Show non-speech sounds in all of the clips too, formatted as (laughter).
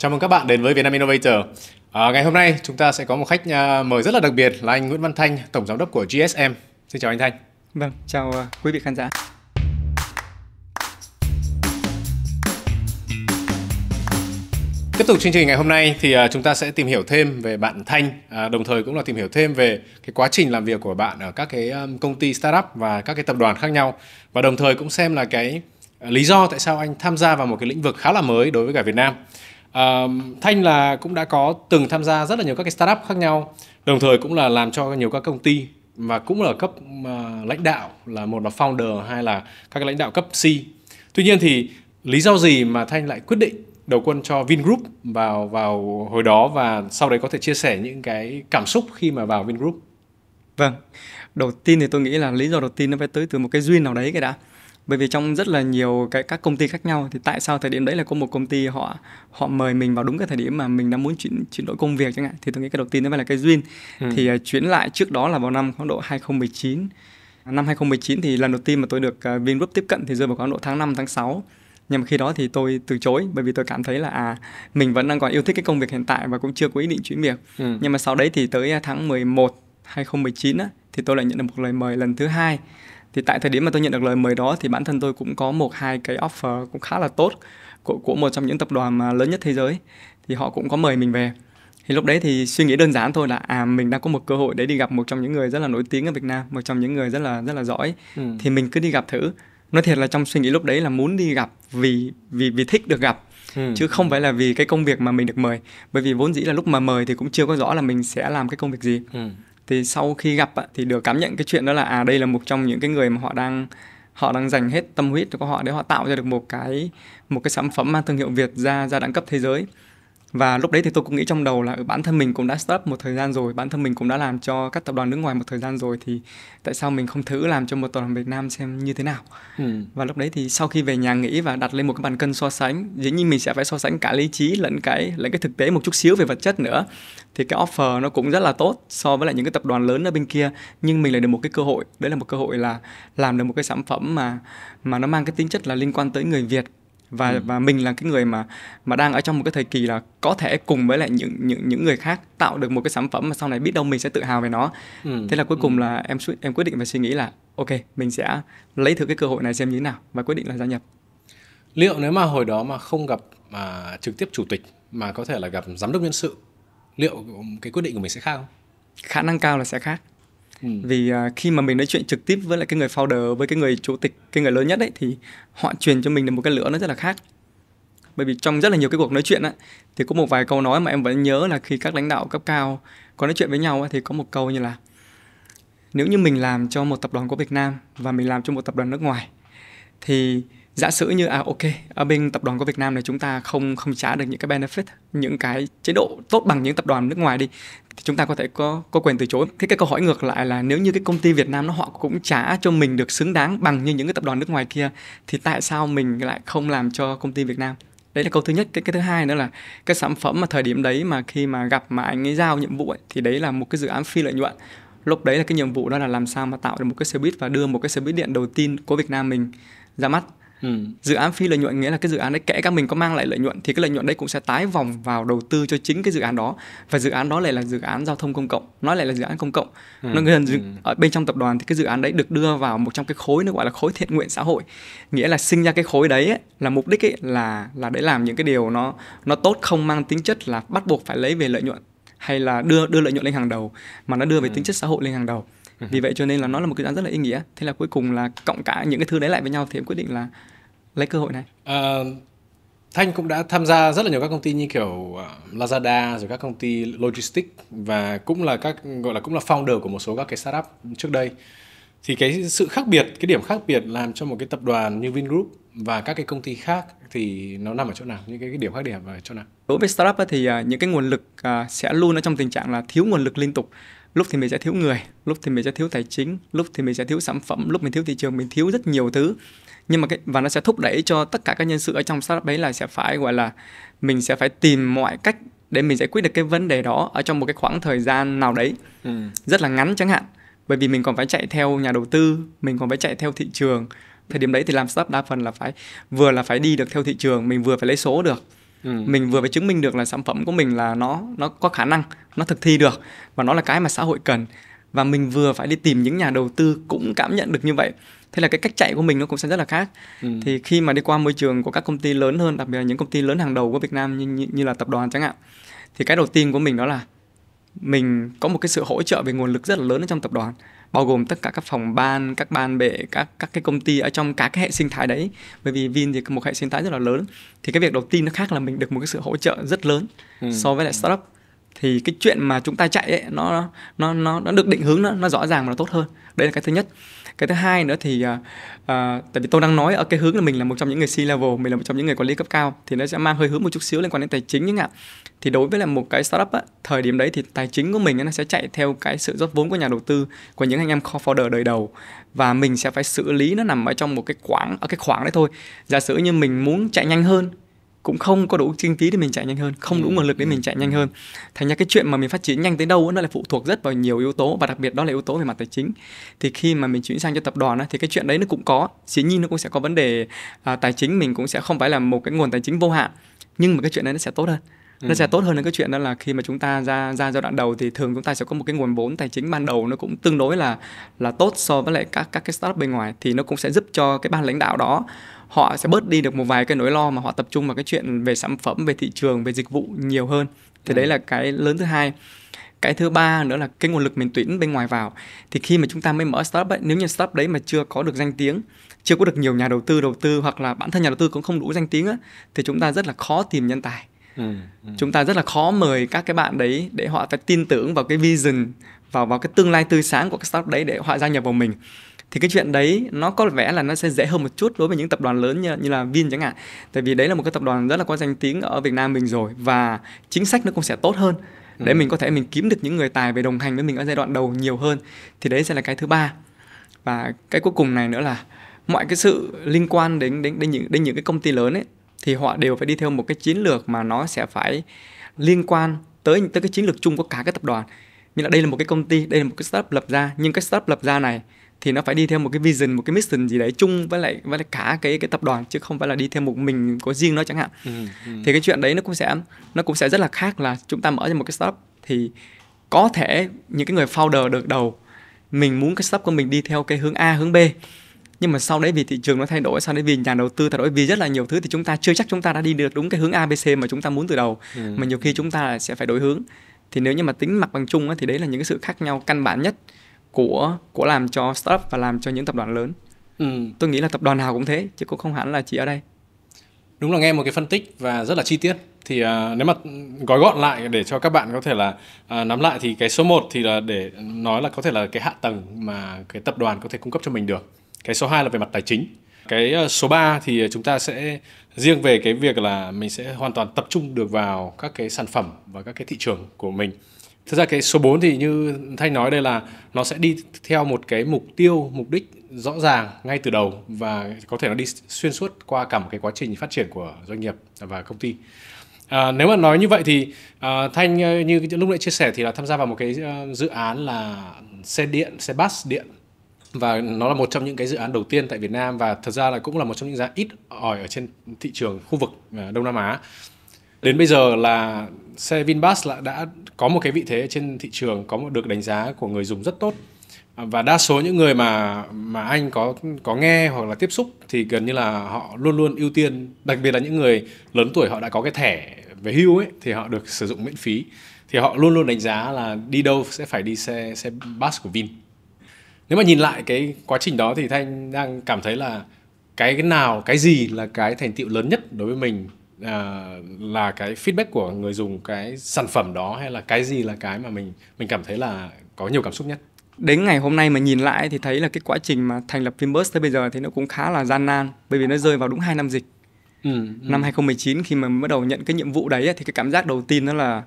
Chào mừng các bạn đến với Vietnam Innovator. À, ngày hôm nay chúng ta sẽ có một khách à, mời rất là đặc biệt là anh Nguyễn Văn Thanh, tổng giám đốc của GSM. Xin chào anh Thanh. Vâng, chào uh, quý vị khán giả. Tiếp tục chương trình ngày hôm nay thì à, chúng ta sẽ tìm hiểu thêm về bạn Thanh, đồng thời cũng là tìm hiểu thêm về cái quá trình làm việc của bạn ở các cái um, công ty startup và các cái tập đoàn khác nhau và đồng thời cũng xem là cái lý do tại sao anh tham gia vào một cái lĩnh vực khá là mới đối với cả Việt Nam. Uh, Thanh là cũng đã có từng tham gia rất là nhiều các cái startup khác nhau, đồng thời cũng là làm cho nhiều các công ty và cũng là cấp uh, lãnh đạo là một là founder, hay là các cái lãnh đạo cấp C. Tuy nhiên thì lý do gì mà Thanh lại quyết định đầu quân cho Vingroup vào vào hồi đó và sau đấy có thể chia sẻ những cái cảm xúc khi mà vào Vingroup? Vâng, đầu tiên thì tôi nghĩ là lý do đầu tiên nó phải tới từ một cái duyên nào đấy cái đã bởi vì trong rất là nhiều cái các công ty khác nhau thì tại sao thời điểm đấy là có một công ty họ họ mời mình vào đúng cái thời điểm mà mình đang muốn chuyển chuyển đổi công việc chẳng hạn thì tôi nghĩ cái đầu tiên đó là cái duyên ừ. thì uh, chuyển lại trước đó là vào năm khoảng độ 2019 năm 2019 thì lần đầu tiên mà tôi được uh, Vingroup tiếp cận thì rơi vào khoảng độ tháng 5 tháng 6 nhưng mà khi đó thì tôi từ chối bởi vì tôi cảm thấy là à mình vẫn đang còn yêu thích cái công việc hiện tại và cũng chưa có ý định chuyển việc ừ. nhưng mà sau đấy thì tới à, tháng 11 2019 á, thì tôi lại nhận được một lời mời lần thứ hai thì tại thời điểm mà tôi nhận được lời mời đó thì bản thân tôi cũng có một hai cái offer cũng khá là tốt của, của một trong những tập đoàn mà lớn nhất thế giới thì họ cũng có mời mình về thì lúc đấy thì suy nghĩ đơn giản thôi là à mình đang có một cơ hội để đi gặp một trong những người rất là nổi tiếng ở Việt Nam một trong những người rất là rất là giỏi ừ. thì mình cứ đi gặp thử nói thiệt là trong suy nghĩ lúc đấy là muốn đi gặp vì vì vì thích được gặp ừ. chứ không phải là vì cái công việc mà mình được mời bởi vì vốn dĩ là lúc mà mời thì cũng chưa có rõ là mình sẽ làm cái công việc gì ừ thì sau khi gặp thì được cảm nhận cái chuyện đó là à đây là một trong những cái người mà họ đang họ đang dành hết tâm huyết cho họ để họ tạo ra được một cái một cái sản phẩm mang thương hiệu Việt ra ra đẳng cấp thế giới và lúc đấy thì tôi cũng nghĩ trong đầu là ừ, bản thân mình cũng đã start một thời gian rồi bản thân mình cũng đã làm cho các tập đoàn nước ngoài một thời gian rồi thì tại sao mình không thử làm cho một tập đoàn Việt Nam xem như thế nào ừ. và lúc đấy thì sau khi về nhà nghĩ và đặt lên một cái bàn cân so sánh dĩ nhiên mình sẽ phải so sánh cả lý trí lẫn cái lẫn cái thực tế một chút xíu về vật chất nữa thì cái offer nó cũng rất là tốt so với lại những cái tập đoàn lớn ở bên kia nhưng mình lại được một cái cơ hội đấy là một cơ hội là làm được một cái sản phẩm mà mà nó mang cái tính chất là liên quan tới người Việt và ừ. và mình là cái người mà mà đang ở trong một cái thời kỳ là có thể cùng với lại những những những người khác tạo được một cái sản phẩm mà sau này biết đâu mình sẽ tự hào về nó ừ. thế là cuối ừ. cùng ừ. là em em quyết định và suy nghĩ là ok mình sẽ lấy thử cái cơ hội này xem như thế nào và quyết định là gia nhập liệu nếu mà hồi đó mà không gặp mà trực tiếp chủ tịch mà có thể là gặp giám đốc nhân sự liệu cái quyết định của mình sẽ khác không khả năng cao là sẽ khác Ừ. vì uh, khi mà mình nói chuyện trực tiếp với lại cái người founder với cái người chủ tịch cái người lớn nhất đấy thì họ truyền cho mình được một cái lửa nó rất là khác bởi vì trong rất là nhiều cái cuộc nói chuyện á thì có một vài câu nói mà em vẫn nhớ là khi các lãnh đạo cấp cao có nói chuyện với nhau á, thì có một câu như là nếu như mình làm cho một tập đoàn của Việt Nam và mình làm cho một tập đoàn nước ngoài thì giả sử như à ok ở bên tập đoàn của Việt Nam này chúng ta không không trả được những cái benefit những cái chế độ tốt bằng những tập đoàn nước ngoài đi thì chúng ta có thể có có quyền từ chối. Thế cái câu hỏi ngược lại là nếu như cái công ty Việt Nam nó họ cũng trả cho mình được xứng đáng bằng như những cái tập đoàn nước ngoài kia thì tại sao mình lại không làm cho công ty Việt Nam? đấy là câu thứ nhất cái cái thứ hai nữa là cái sản phẩm mà thời điểm đấy mà khi mà gặp mà anh ấy giao nhiệm vụ ấy, thì đấy là một cái dự án phi lợi nhuận lúc đấy là cái nhiệm vụ đó là làm sao mà tạo được một cái xe buýt và đưa một cái xe buýt điện đầu tiên của Việt Nam mình ra mắt Ừ. dự án phi lợi nhuận nghĩa là cái dự án đấy kể các mình có mang lại lợi nhuận thì cái lợi nhuận đấy cũng sẽ tái vòng vào đầu tư cho chính cái dự án đó và dự án đó lại là dự án giao thông công cộng nó lại là dự án công cộng ừ. nó gần ừ. ở bên trong tập đoàn thì cái dự án đấy được đưa vào một trong cái khối nó gọi là khối thiện nguyện xã hội nghĩa là sinh ra cái khối đấy ấy, là mục đích ấy, là là để làm những cái điều nó nó tốt không mang tính chất là bắt buộc phải lấy về lợi nhuận hay là đưa đưa lợi nhuận lên hàng đầu mà nó đưa về ừ. tính chất xã hội lên hàng đầu vì vậy cho nên là nó là một cái dự án rất là ý nghĩa thế là cuối cùng là cộng cả những cái thứ đấy lại với nhau thì em quyết định là lấy cơ hội này à, Thanh cũng đã tham gia rất là nhiều các công ty như kiểu ờ, Lazada rồi các công ty logistics và cũng là các gọi là cũng là founder của một số các cái startup trước đây. Thì cái sự khác biệt, cái điểm khác biệt làm cho một cái tập đoàn như Vingroup và các cái công ty khác thì nó nằm ở chỗ nào? Những cái, cái điểm khác điểm ở chỗ nào? Đối với startup thì ờ, những cái nguồn lực sẽ luôn ở trong tình trạng là thiếu nguồn lực liên tục lúc thì mình sẽ thiếu người lúc thì mình sẽ thiếu tài chính lúc thì mình sẽ thiếu sản phẩm lúc mình thiếu thị trường mình thiếu rất nhiều thứ nhưng mà cái và nó sẽ thúc đẩy cho tất cả các nhân sự ở trong startup đấy là sẽ phải gọi là mình sẽ phải tìm mọi cách để mình giải quyết được cái vấn đề đó ở trong một cái khoảng thời gian nào đấy ừ. rất là ngắn chẳng hạn bởi vì mình còn phải chạy theo nhà đầu tư mình còn phải chạy theo thị trường thời điểm đấy thì làm startup đa phần là phải vừa là phải đi được theo thị trường mình vừa phải lấy số được ừ. mình vừa phải chứng minh được là sản phẩm của mình là nó nó có khả năng nó thực thi được và nó là cái mà xã hội cần và mình vừa phải đi tìm những nhà đầu tư cũng cảm nhận được như vậy thế là cái cách chạy của mình nó cũng sẽ rất là khác ừ. thì khi mà đi qua môi trường của các công ty lớn hơn đặc biệt là những công ty lớn hàng đầu của Việt Nam như, như, như là tập đoàn chẳng hạn thì cái đầu tiên của mình đó là mình có một cái sự hỗ trợ về nguồn lực rất là lớn ở trong tập đoàn bao gồm tất cả các phòng ban các ban bệ các các cái công ty ở trong cả cái hệ sinh thái đấy bởi vì vin thì một hệ sinh thái rất là lớn thì cái việc đầu tiên nó khác là mình được một cái sự hỗ trợ rất lớn ừ. so với lại startup thì cái chuyện mà chúng ta chạy ấy nó nó nó nó được định hướng nó nó rõ ràng và nó tốt hơn đấy là cái thứ nhất cái thứ hai nữa thì uh, tại vì tôi đang nói ở cái hướng là mình là một trong những người C level mình là một trong những người quản lý cấp cao thì nó sẽ mang hơi hướng một chút xíu liên quan đến tài chính nhưng ạ thì đối với là một cái startup á, thời điểm đấy thì tài chính của mình nó sẽ chạy theo cái sự rót vốn của nhà đầu tư của những anh em core founder đời đầu và mình sẽ phải xử lý nó nằm ở trong một cái khoảng ở cái khoảng đấy thôi giả sử như mình muốn chạy nhanh hơn cũng không có đủ kinh phí để mình chạy nhanh hơn không đủ ừ, nguồn lực để ừ, mình chạy nhanh ừ. hơn thành ra cái chuyện mà mình phát triển nhanh tới đâu nó lại phụ thuộc rất vào nhiều yếu tố và đặc biệt đó là yếu tố về mặt tài chính thì khi mà mình chuyển sang cho tập đoàn thì cái chuyện đấy nó cũng có dĩ nhiên nó cũng sẽ có vấn đề à, tài chính mình cũng sẽ không phải là một cái nguồn tài chính vô hạn nhưng mà cái chuyện đấy nó sẽ tốt hơn nó sẽ tốt hơn là cái chuyện đó là khi mà chúng ta ra ra giai đoạn đầu thì thường chúng ta sẽ có một cái nguồn vốn tài chính ban đầu nó cũng tương đối là là tốt so với lại các các cái startup bên ngoài thì nó cũng sẽ giúp cho cái ban lãnh đạo đó họ sẽ bớt đi được một vài cái nỗi lo mà họ tập trung vào cái chuyện về sản phẩm về thị trường về dịch vụ nhiều hơn thì ừ. đấy là cái lớn thứ hai cái thứ ba nữa là cái nguồn lực mình tuyển bên ngoài vào thì khi mà chúng ta mới mở startup ấy, nếu như startup đấy mà chưa có được danh tiếng chưa có được nhiều nhà đầu tư đầu tư hoặc là bản thân nhà đầu tư cũng không đủ danh tiếng á thì chúng ta rất là khó tìm nhân tài ừ, ừ. chúng ta rất là khó mời các cái bạn đấy để họ phải tin tưởng vào cái vision vào vào cái tương lai tươi sáng của cái startup đấy để họ gia nhập vào mình thì cái chuyện đấy nó có vẻ là nó sẽ dễ hơn một chút đối với những tập đoàn lớn như, như là Vin chẳng hạn tại vì đấy là một cái tập đoàn rất là có danh tiếng ở Việt Nam mình rồi và chính sách nó cũng sẽ tốt hơn để ừ. mình có thể mình kiếm được những người tài về đồng hành với mình ở giai đoạn đầu nhiều hơn thì đấy sẽ là cái thứ ba và cái cuối cùng này nữa là mọi cái sự liên quan đến đến đến những đến những cái công ty lớn ấy thì họ đều phải đi theo một cái chiến lược mà nó sẽ phải liên quan tới tới cái chiến lược chung của cả cái tập đoàn như là đây là một cái công ty đây là một cái startup lập ra nhưng cái startup lập ra này thì nó phải đi theo một cái vision một cái mission gì đấy chung với lại với lại cả cái cái tập đoàn chứ không phải là đi theo một mình có riêng nó chẳng hạn ừ, ừ. thì cái chuyện đấy nó cũng sẽ nó cũng sẽ rất là khác là chúng ta mở ra một cái startup thì có thể những cái người founder được đầu mình muốn cái startup của mình đi theo cái hướng A hướng B nhưng mà sau đấy vì thị trường nó thay đổi sau đấy vì nhà đầu tư thay đổi vì rất là nhiều thứ thì chúng ta chưa chắc chúng ta đã đi được đúng cái hướng ABC mà chúng ta muốn từ đầu ừ. mà nhiều khi chúng ta sẽ phải đổi hướng thì nếu như mà tính mặt bằng chung á, thì đấy là những cái sự khác nhau căn bản nhất của của làm cho startup và làm cho những tập đoàn lớn ừ. tôi nghĩ là tập đoàn nào cũng thế chứ cũng không hẳn là chỉ ở đây đúng là nghe một cái phân tích và rất là chi tiết thì uh, nếu mà gói gọn lại để cho các bạn có thể là uh, nắm lại thì cái số 1 thì là để nói là có thể là cái hạ tầng mà cái tập đoàn có thể cung cấp cho mình được cái số 2 là về mặt tài chính cái à, số 3 thì chúng ta sẽ riêng về cái việc là mình sẽ hoàn toàn tập trung được vào các cái sản phẩm và các cái thị trường của mình thực ra cái số 4 thì như thanh nói đây là nó sẽ đi theo một cái mục tiêu mục đích rõ ràng ngay từ đầu và có thể nó đi xuyên suốt qua cả một cái quá trình phát triển của doanh nghiệp và công ty À, nếu mà nói như vậy thì à, Thanh à, như lúc nãy chia sẻ thì là tham gia vào một cái à, dự án là xe điện, xe bus điện và nó là một trong những cái dự án đầu tiên tại Việt Nam và thật ra là cũng là một trong những dự ít ỏi ở trên thị trường khu vực à, Đông Nam Á. Đến bây giờ là xe Vinbus đã có một cái vị thế trên thị trường có một được đánh giá của người dùng rất tốt và đa số những người mà mà anh có có nghe hoặc là tiếp xúc thì gần như là họ luôn luôn ưu tiên đặc biệt là những người lớn tuổi họ đã có cái thẻ về hưu ấy thì họ được sử dụng miễn phí thì họ luôn luôn đánh giá là đi đâu sẽ phải đi xe xe bus của Vin nếu mà nhìn lại cái quá trình đó thì thanh đang cảm thấy là cái cái nào cái gì là cái thành tựu lớn nhất đối với mình uh, là cái feedback của người dùng cái sản phẩm đó hay là cái gì là cái mà mình mình cảm thấy là có nhiều cảm xúc nhất đến ngày hôm nay mà nhìn lại thì thấy là cái quá trình mà thành lập Finburst tới bây giờ thì nó cũng khá là gian nan bởi vì nó rơi vào đúng hai năm dịch. Ừ, ừ. Năm 2019 khi mà bắt đầu nhận cái nhiệm vụ đấy thì cái cảm giác đầu tiên đó là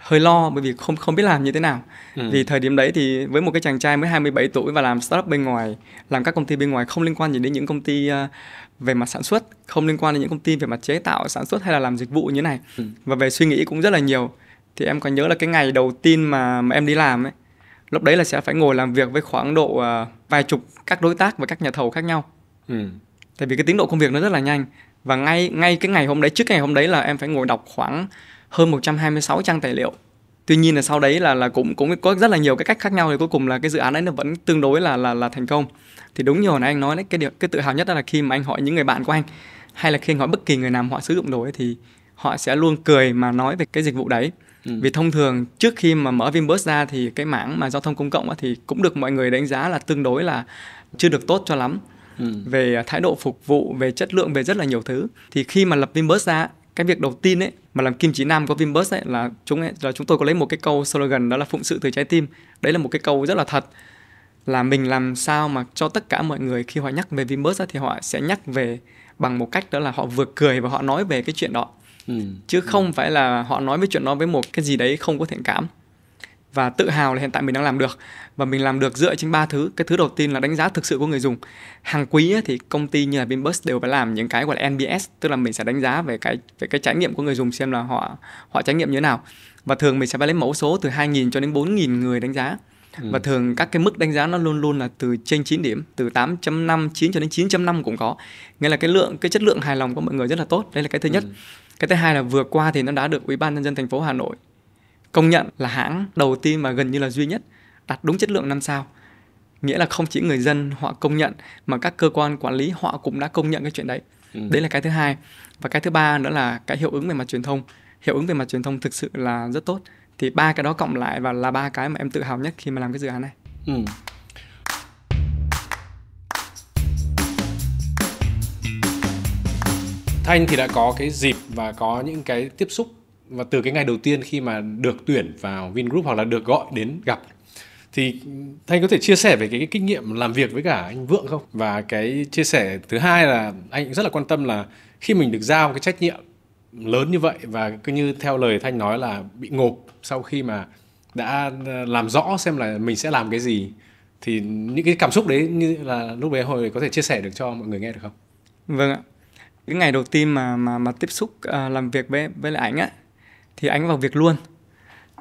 hơi lo bởi vì không không biết làm như thế nào. Ừ. Vì thời điểm đấy thì với một cái chàng trai mới 27 tuổi và làm startup bên ngoài, làm các công ty bên ngoài không liên quan gì đến những công ty ờ, về mặt sản xuất, không liên quan đến những công ty về mặt chế tạo, sản xuất hay là làm dịch vụ như này. Ừ. Và về suy nghĩ cũng rất là nhiều. Thì em còn nhớ là cái ngày đầu tiên mà, mà em đi làm ấy, lúc đấy là sẽ phải ngồi làm việc với khoảng độ ờ, vài chục các đối tác và các nhà thầu khác nhau. Ừ. Tại vì cái tiến độ công việc nó rất là nhanh và ngay ngay cái ngày hôm đấy trước ngày hôm đấy là em phải ngồi đọc khoảng hơn 126 trang tài liệu tuy nhiên là sau đấy là là cũng cũng có rất là nhiều cái cách khác nhau thì cuối cùng là cái dự án đấy nó vẫn tương đối là là là thành công thì đúng như hồi nãy anh nói đấy cái điều cái tự hào nhất là khi mà anh hỏi những người bạn của anh hay là khi anh hỏi bất kỳ người nào họ sử dụng đồ ấy thì họ sẽ luôn cười mà nói về cái dịch vụ đấy ừ. vì thông thường trước khi mà mở Vinbus ra thì cái mảng mà giao thông công cộng thì cũng được mọi người đánh giá là tương đối là chưa được tốt cho lắm ừ. về thái độ phục vụ về chất lượng về rất là nhiều thứ thì khi mà lập Vinbus ra cái việc đầu tiên ấy mà làm kim chỉ nam có Vinbus ấy là chúng ấy, là chúng tôi có lấy một cái câu slogan đó là phụng sự từ trái tim đấy là một cái câu rất là thật là mình làm sao mà cho tất cả mọi người khi họ nhắc về Vinbus ấy, thì họ sẽ nhắc về bằng một cách đó là họ vừa cười và họ nói về cái chuyện đó ừ. chứ không ừ. phải là họ nói về chuyện đó với một cái gì đấy không có thiện cảm và tự hào là hiện tại mình đang làm được và mình làm được dựa trên ba thứ cái thứ đầu tiên là đánh giá thực sự của người dùng hàng quý ấy, thì công ty như là VinBus đều phải làm những cái gọi là NBS tức là mình sẽ đánh giá về cái về cái trải nghiệm của người dùng xem là họ họ trải nghiệm như thế nào và thường mình sẽ phải lấy mẫu số từ 2.000 cho đến 4.000 người đánh giá ừ. và thường các cái mức đánh giá nó luôn luôn là từ trên 9 điểm từ 8.5 9 cho đến 9.5 cũng có nghĩa là cái lượng cái chất lượng hài lòng của mọi người rất là tốt đây là cái thứ ừ. nhất ừ. cái thứ hai là vừa qua thì nó đã được ủy ban nhân dân thành phố Hà Nội công nhận là hãng đầu tiên mà gần như là duy nhất đặt đúng chất lượng 5 sao nghĩa là không chỉ người dân họ công nhận mà các cơ quan quản lý họ cũng đã công nhận cái chuyện đấy ừ. đấy là cái thứ hai và cái thứ ba nữa là cái hiệu ứng về mặt truyền thông hiệu ứng về mặt truyền thông thực sự là rất tốt thì ba cái đó cộng lại và là ba cái mà em tự hào nhất khi mà làm cái dự án này ừ. Thanh thì đã có cái dịp và có những cái tiếp xúc và từ cái ngày đầu tiên khi mà được tuyển vào Vingroup hoặc là được gọi đến gặp thì thanh có thể chia sẻ về cái, cái kinh nghiệm làm việc với cả anh Vượng không? Và cái chia sẻ thứ hai là anh rất là quan tâm là khi mình được giao cái trách nhiệm lớn như vậy và cứ như theo lời Thanh nói là bị ngộp sau khi mà đã làm rõ xem là mình sẽ làm cái gì thì những cái cảm xúc đấy như là lúc đấy hồi có thể chia sẻ được cho mọi người nghe được không? Vâng ạ. Cái ngày đầu tiên mà mà mà tiếp xúc uh, làm việc với với lại ảnh á thì anh vào việc luôn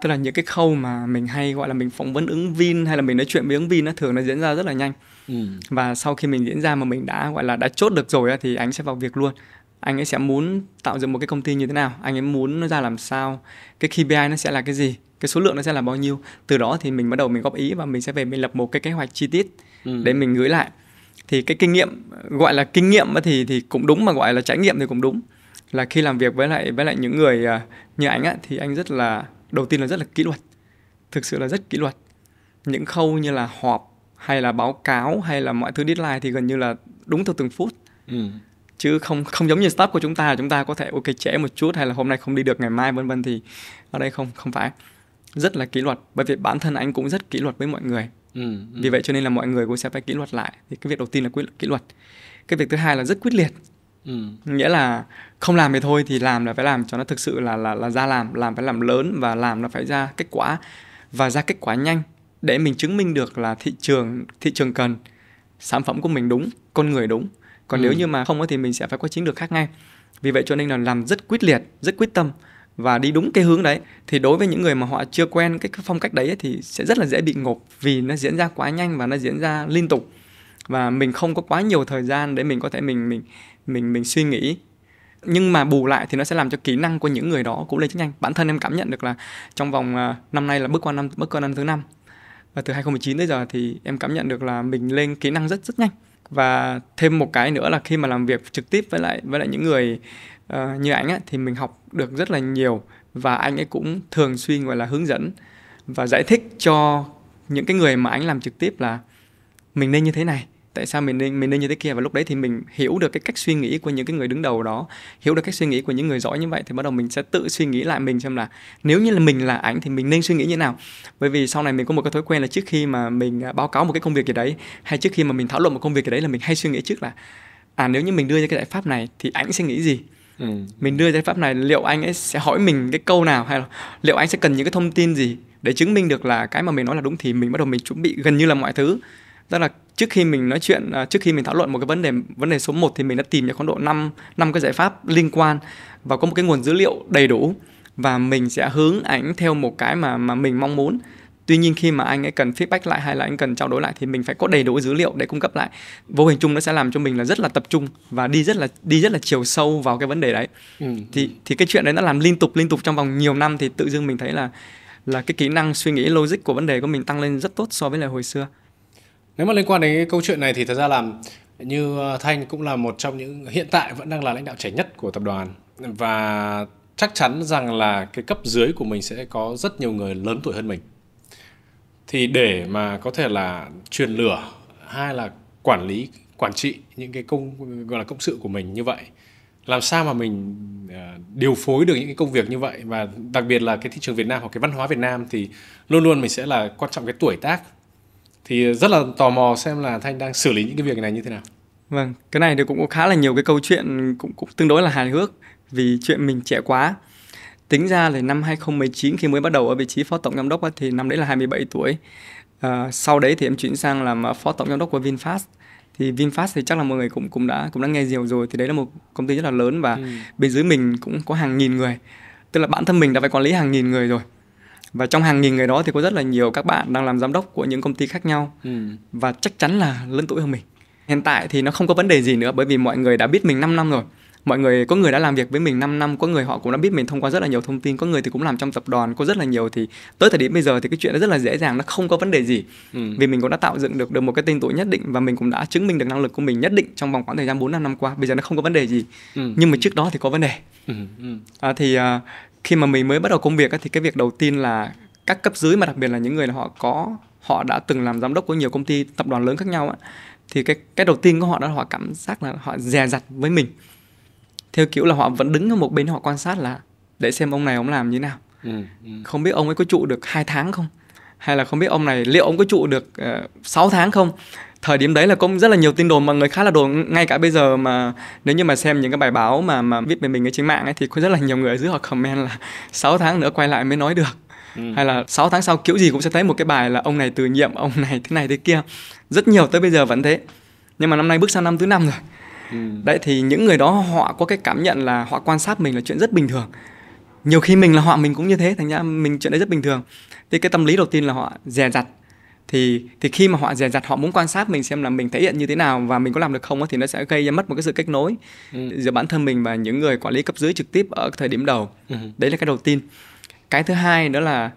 tức là những cái khâu mà mình hay gọi là mình phỏng vấn ứng viên hay là mình nói chuyện với ứng viên nó thường nó diễn ra rất là nhanh ừ. và sau khi mình diễn ra mà mình đã gọi là đã chốt được rồi thì anh sẽ vào việc luôn anh ấy sẽ muốn tạo dựng một cái công ty như thế nào anh ấy muốn nó ra làm sao cái KPI nó sẽ là cái gì cái số lượng nó sẽ là bao nhiêu từ đó thì mình bắt đầu mình góp ý và mình sẽ về mình lập một cái kế hoạch chi tiết ừ. để mình gửi lại thì cái kinh nghiệm gọi là kinh nghiệm thì thì cũng đúng mà gọi là trải nghiệm thì cũng đúng là khi làm việc với lại với lại những người à, như anh á thì anh rất là đầu tiên là rất là kỷ luật thực sự là rất kỷ luật những khâu như là họp hay là báo cáo hay là mọi thứ deadline thì gần như là đúng theo từng phút ừ. chứ không không giống như staff của chúng ta chúng ta có thể ok trễ một chút hay là hôm nay không đi được ngày mai vân vân thì ở đây không không phải rất là kỷ luật bởi vì bản thân anh cũng rất kỷ luật với mọi người ừ, ừ. vì vậy cho nên là mọi người cũng sẽ phải kỷ luật lại thì cái việc đầu tiên là quyết kỷ luật cái việc thứ hai là rất quyết liệt Ừ. nghĩa là không làm thì thôi thì làm là phải làm cho nó thực sự là là là ra làm làm phải làm lớn và làm là phải ra kết quả và ra kết quả nhanh để mình chứng minh được là thị trường thị trường cần sản phẩm của mình đúng con người đúng còn ừ. nếu như mà không thì mình sẽ phải có chiến lược khác ngay vì vậy cho nên là làm rất quyết liệt rất quyết tâm và đi đúng cái hướng đấy thì đối với những người mà họ chưa quen cái phong cách đấy ấy, thì sẽ rất là dễ bị ngộp vì nó diễn ra quá nhanh và nó diễn ra liên tục và mình không có quá nhiều thời gian để mình có thể mình mình mình mình suy nghĩ nhưng mà bù lại thì nó sẽ làm cho kỹ năng của những người đó cũng lên rất nhanh bản thân em cảm nhận được là trong vòng à, năm nay là bước qua năm bước qua năm thứ năm và từ 2019 tới giờ thì em cảm nhận được là mình lên kỹ năng rất rất nhanh và thêm một cái nữa là khi mà làm việc trực tiếp với lại với lại những người uh, như anh á thì mình học được rất là nhiều và anh ấy cũng thường xuyên gọi là hướng dẫn và giải thích cho những cái người mà anh làm trực tiếp là mình nên như thế này tại sao mình nên mình nên như thế kia và lúc đấy thì mình hiểu được cái cách suy nghĩ của những cái người đứng đầu đó hiểu được cách suy nghĩ của những người giỏi như vậy thì bắt đầu mình sẽ tự suy nghĩ lại mình xem là nếu như là mình là ảnh thì mình nên suy nghĩ như nào bởi vì sau này mình có một cái thói quen là trước khi mà mình à, báo cáo một cái công việc gì đấy hay trước khi mà mình thảo luận một công việc gì đấy là mình hay suy nghĩ trước là à nếu như mình đưa ra cái giải pháp này thì ảnh sẽ nghĩ gì Ừ. mình đưa giải pháp này liệu anh ấy sẽ hỏi mình cái câu nào hay là liệu anh sẽ cần những cái thông tin gì để chứng minh được là cái mà mình nói là đúng thì mình bắt đầu mình chuẩn bị gần như là mọi thứ đó là trước khi mình nói chuyện à, trước khi mình thảo luận một cái vấn đề vấn đề số 1 thì mình đã tìm ra khoảng độ 5 năm cái giải pháp liên quan và có một cái nguồn dữ liệu đầy đủ và mình sẽ hướng ảnh theo một cái mà mà mình mong muốn tuy nhiên khi mà anh ấy cần feedback lại hay là anh cần trao đổi lại thì mình phải có đầy đủ dữ liệu để cung cấp lại vô hình chung nó sẽ làm cho mình là rất là tập trung và đi rất là đi rất là chiều sâu vào cái vấn đề đấy ừ. thì thì cái chuyện đấy nó làm liên tục liên tục trong vòng nhiều năm thì tự dưng mình thấy là là cái kỹ năng suy nghĩ logic của vấn đề của mình tăng lên rất tốt so với lại hồi xưa nếu mà liên quan đến cái câu chuyện này thì thật ra là như ờ, Thanh cũng là một trong những hiện tại vẫn đang là lãnh đạo trẻ nhất của tập đoàn và chắc chắn rằng là cái cấp dưới của mình sẽ có rất nhiều người lớn tuổi hơn mình thì để mà có thể là truyền lửa hay là quản lý quản trị những cái công gọi là công sự của mình như vậy làm sao mà mình ờ, điều phối được những cái công việc như vậy và đặc biệt là cái thị trường Việt Nam hoặc cái văn hóa Việt Nam thì luôn luôn mình sẽ là quan trọng cái tuổi tác thì rất là tò mò xem là thanh đang xử lý những cái việc này như thế nào vâng cái này thì cũng có khá là nhiều cái câu chuyện cũng cũng tương đối là hài hước vì chuyện mình trẻ quá tính ra là năm 2019 khi mới bắt đầu ở vị trí phó tổng giám đốc thì năm đấy là 27 tuổi à, sau đấy thì em chuyển sang làm ờ, phó tổng giám đốc của Vinfast thì Vinfast thì chắc là mọi người cũng cũng đã cũng đã nghe nhiều rồi thì đấy là một công ty rất là lớn và ừ. bên dưới mình cũng có hàng nghìn người tức là bản thân mình đã phải quản lý hàng nghìn người rồi và trong hàng nghìn người đó thì có rất là nhiều các bạn đang làm giám đốc của những công ty khác nhau ừ. và chắc chắn là lớn tuổi hơn mình hiện tại thì nó không có vấn đề gì nữa bởi vì mọi người đã biết mình 5 năm rồi mọi người có người đã làm việc với mình 5 năm có người họ cũng đã biết mình thông qua rất là nhiều thông tin có người thì cũng làm trong tập đoàn có rất là nhiều thì tới thời điểm bây giờ thì cái chuyện nó rất là dễ dàng nó không có vấn đề gì ừ. vì mình cũng đã tạo dựng được được một cái tên tuổi nhất định và mình cũng đã chứng minh được năng lực của mình nhất định trong vòng khoảng thời gian 4 năm năm qua bây giờ nó không có vấn đề gì ừ. nhưng mà trước đó thì có vấn đề ừ. Ừ. À, thì uh, khi mà mình mới bắt đầu công việc ấy, thì cái việc đầu tiên là các cấp dưới mà đặc biệt là những người họ có họ đã từng làm giám đốc của nhiều công ty tập đoàn lớn khác nhau ấy, thì cái cái đầu tiên của họ đó là họ cảm giác là họ dè dặt với mình theo kiểu là họ vẫn đứng ở một bên họ quan sát là để xem ông này ông làm như thế nào ừ, ừ. không biết ông ấy có trụ được hai tháng không hay là không biết ông này liệu ông có trụ được ờ, uh, 6 tháng không thời điểm đấy là cũng rất là nhiều tin đồn mà người khá là đồn ngay cả bây giờ mà nếu như mà xem những cái bài báo mà mà viết về mình ở trên mạng ấy thì có rất là nhiều người ở dưới họ comment là 6 (laughs) tháng nữa quay lại mới nói được ừ. hay là 6 tháng sau kiểu gì cũng sẽ thấy một cái bài là ông này từ nhiệm ông này thế này thế kia rất nhiều tới bây giờ vẫn thế nhưng mà năm nay bước sang năm thứ năm rồi ừ. đấy thì những người đó họ có cái cảm nhận là họ quan sát mình là chuyện rất bình thường nhiều khi mình là họ mình cũng như thế thành ra mình chuyện đấy rất bình thường thì cái tâm lý đầu tiên là họ dè dặt thì thì khi mà họ dè dặt họ muốn quan sát mình xem là mình thể hiện như thế nào và mình có làm được không thì nó sẽ gây ra mất một cái sự kết nối ừ. giữa bản thân mình và những người quản lý cấp dưới trực tiếp ở thời điểm đầu ừ. đấy là cái đầu tiên cái thứ hai đó là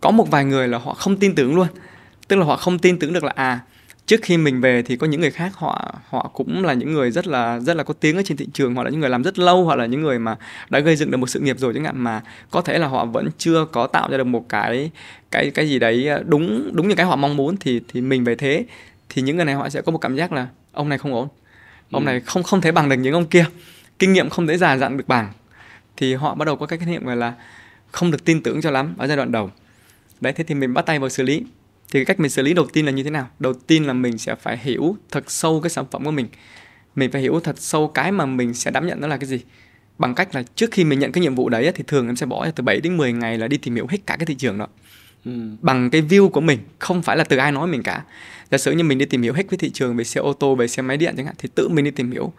có một vài người là họ không tin tưởng luôn tức là họ không tin tưởng được là à trước khi mình về thì có những người khác họ họ cũng là những người rất là rất là có tiếng ở trên thị trường hoặc là những người làm rất lâu hoặc là những người mà đã gây dựng được một sự nghiệp rồi chẳng hạn mà có thể là họ vẫn chưa có tạo ra được một cái cái cái gì đấy ờ, đúng đúng như cái họ mong muốn thì thì mình về thế thì những người này họ sẽ có một cảm giác là ông này không ổn ông ừ. này không không thể bằng được những ông kia kinh nghiệm không thể già dặn được bằng thì họ bắt đầu có cái kinh nghiệm gọi là không được tin tưởng cho lắm ở giai đoạn đầu đấy thế thì mình bắt tay vào xử lý thì cách mình xử lý đầu tiên là như thế nào đầu tiên là mình sẽ phải hiểu thật sâu cái sản phẩm của mình mình phải hiểu thật sâu cái mà mình sẽ đảm nhận nó là cái gì bằng cách là trước khi mình nhận cái nhiệm vụ đấy thì thường em sẽ bỏ từ 7 đến 10 ngày là đi tìm hiểu hết cả cái thị trường đó ừ. bằng cái view của mình không phải là từ ai nói mình cả giả sử như mình đi tìm hiểu hết cái thị trường về xe ô tô về xe máy điện chẳng hạn thì tự mình đi tìm hiểu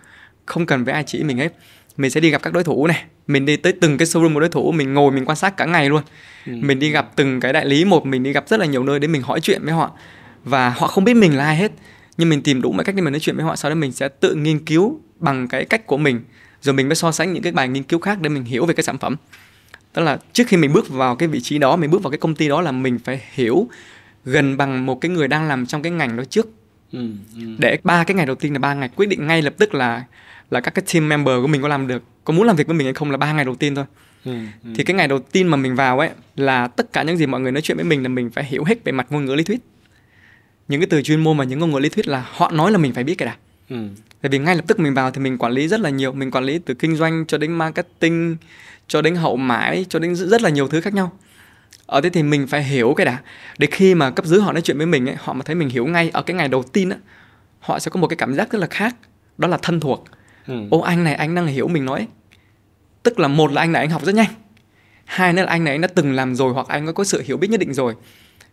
không cần với ai chỉ mình hết mình sẽ đi gặp các đối thủ này mình đi tới từng cái showroom của đối thủ mình ngồi mình quan sát cả ngày luôn ừ. mình đi gặp từng cái đại lý một mình đi gặp rất là nhiều nơi để mình hỏi chuyện với họ và họ không biết mình là ai hết nhưng mình tìm đủ mọi cách để mình nói chuyện với họ sau đó mình sẽ tự nghiên cứu bằng cái cách của mình rồi mình mới so sánh những cái bài nghiên cứu khác để mình hiểu về cái sản phẩm tức là trước khi mình bước vào cái vị trí đó mình bước vào cái công ty đó là mình phải hiểu gần bằng một cái người đang làm trong cái ngành đó trước ừ, ừ. để ba cái ngày đầu tiên là ba ngày quyết định ngay lập tức là là các cái team member của mình có làm được có muốn làm việc với mình hay không là ba ngày đầu tiên thôi ừ, ừ. thì cái ngày đầu tiên mà mình vào ấy là tất cả những gì mọi người nói chuyện với mình là mình phải hiểu hết về mặt ngôn ngữ lý thuyết những cái từ chuyên môn và những ngôn ngữ lý thuyết là họ nói là mình phải biết cái đã ừ. tại vì ngay lập tức mình vào thì mình quản lý rất là nhiều mình quản lý từ kinh doanh cho đến marketing cho đến hậu mãi cho đến rất là nhiều thứ khác nhau ở thế thì mình phải hiểu cái đã để khi mà cấp dưới họ nói chuyện với mình ấy họ mà thấy mình hiểu ngay ở cái ngày đầu tiên á họ sẽ có một cái cảm giác rất là khác đó là thân thuộc ừ. ô anh này anh đang hiểu mình nói tức là một là anh này anh học rất nhanh hai nữa là anh này anh đã từng làm rồi hoặc anh có, sự hiểu biết nhất định rồi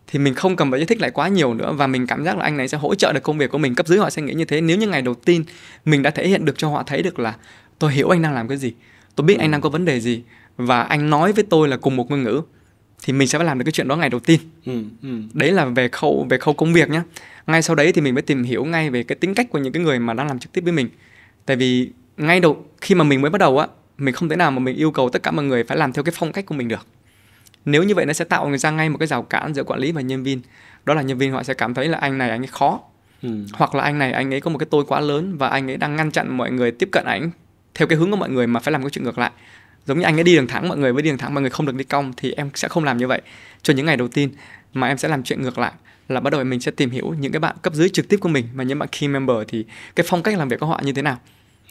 thì mình không cần phải giải thích lại quá nhiều nữa và mình cảm giác là anh này sẽ hỗ trợ được công việc của mình cấp dưới họ sẽ nghĩ như thế nếu như ngày đầu tiên mình đã thể hiện được cho họ thấy được là tôi hiểu anh đang làm cái gì tôi biết anh ừ. đang có vấn đề gì và anh nói với tôi là cùng một ngôn ngữ thì mình sẽ phải làm được cái chuyện đó ngày đầu tiên ừ, ừ. đấy là về khâu về khâu công việc nhé ngay sau đấy thì mình mới tìm hiểu ngay về cái tính cách của những cái người mà đang làm trực tiếp với mình tại vì ngay đầu khi mà mình mới bắt đầu á mình không thể nào mà mình yêu cầu tất cả mọi người phải làm theo cái phong cách của mình được nếu như vậy nó sẽ tạo ra ngay một cái rào cản giữa quản lý và nhân viên đó là nhân viên họ sẽ cảm thấy là anh này anh ấy khó ừ. hoặc là anh này anh ấy có một cái tôi quá lớn và anh ấy đang ngăn chặn mọi người tiếp cận ảnh theo cái hướng của mọi người mà phải làm cái chuyện ngược lại giống như anh ấy đi đường thẳng mọi người với đường thẳng mọi người không được đi cong thì em sẽ không làm như vậy cho những ngày đầu tiên mà em sẽ làm chuyện ngược lại là bắt đầu mình sẽ tìm hiểu những cái bạn cấp dưới trực tiếp của mình mà những bạn key member thì cái phong cách làm việc của họ như thế nào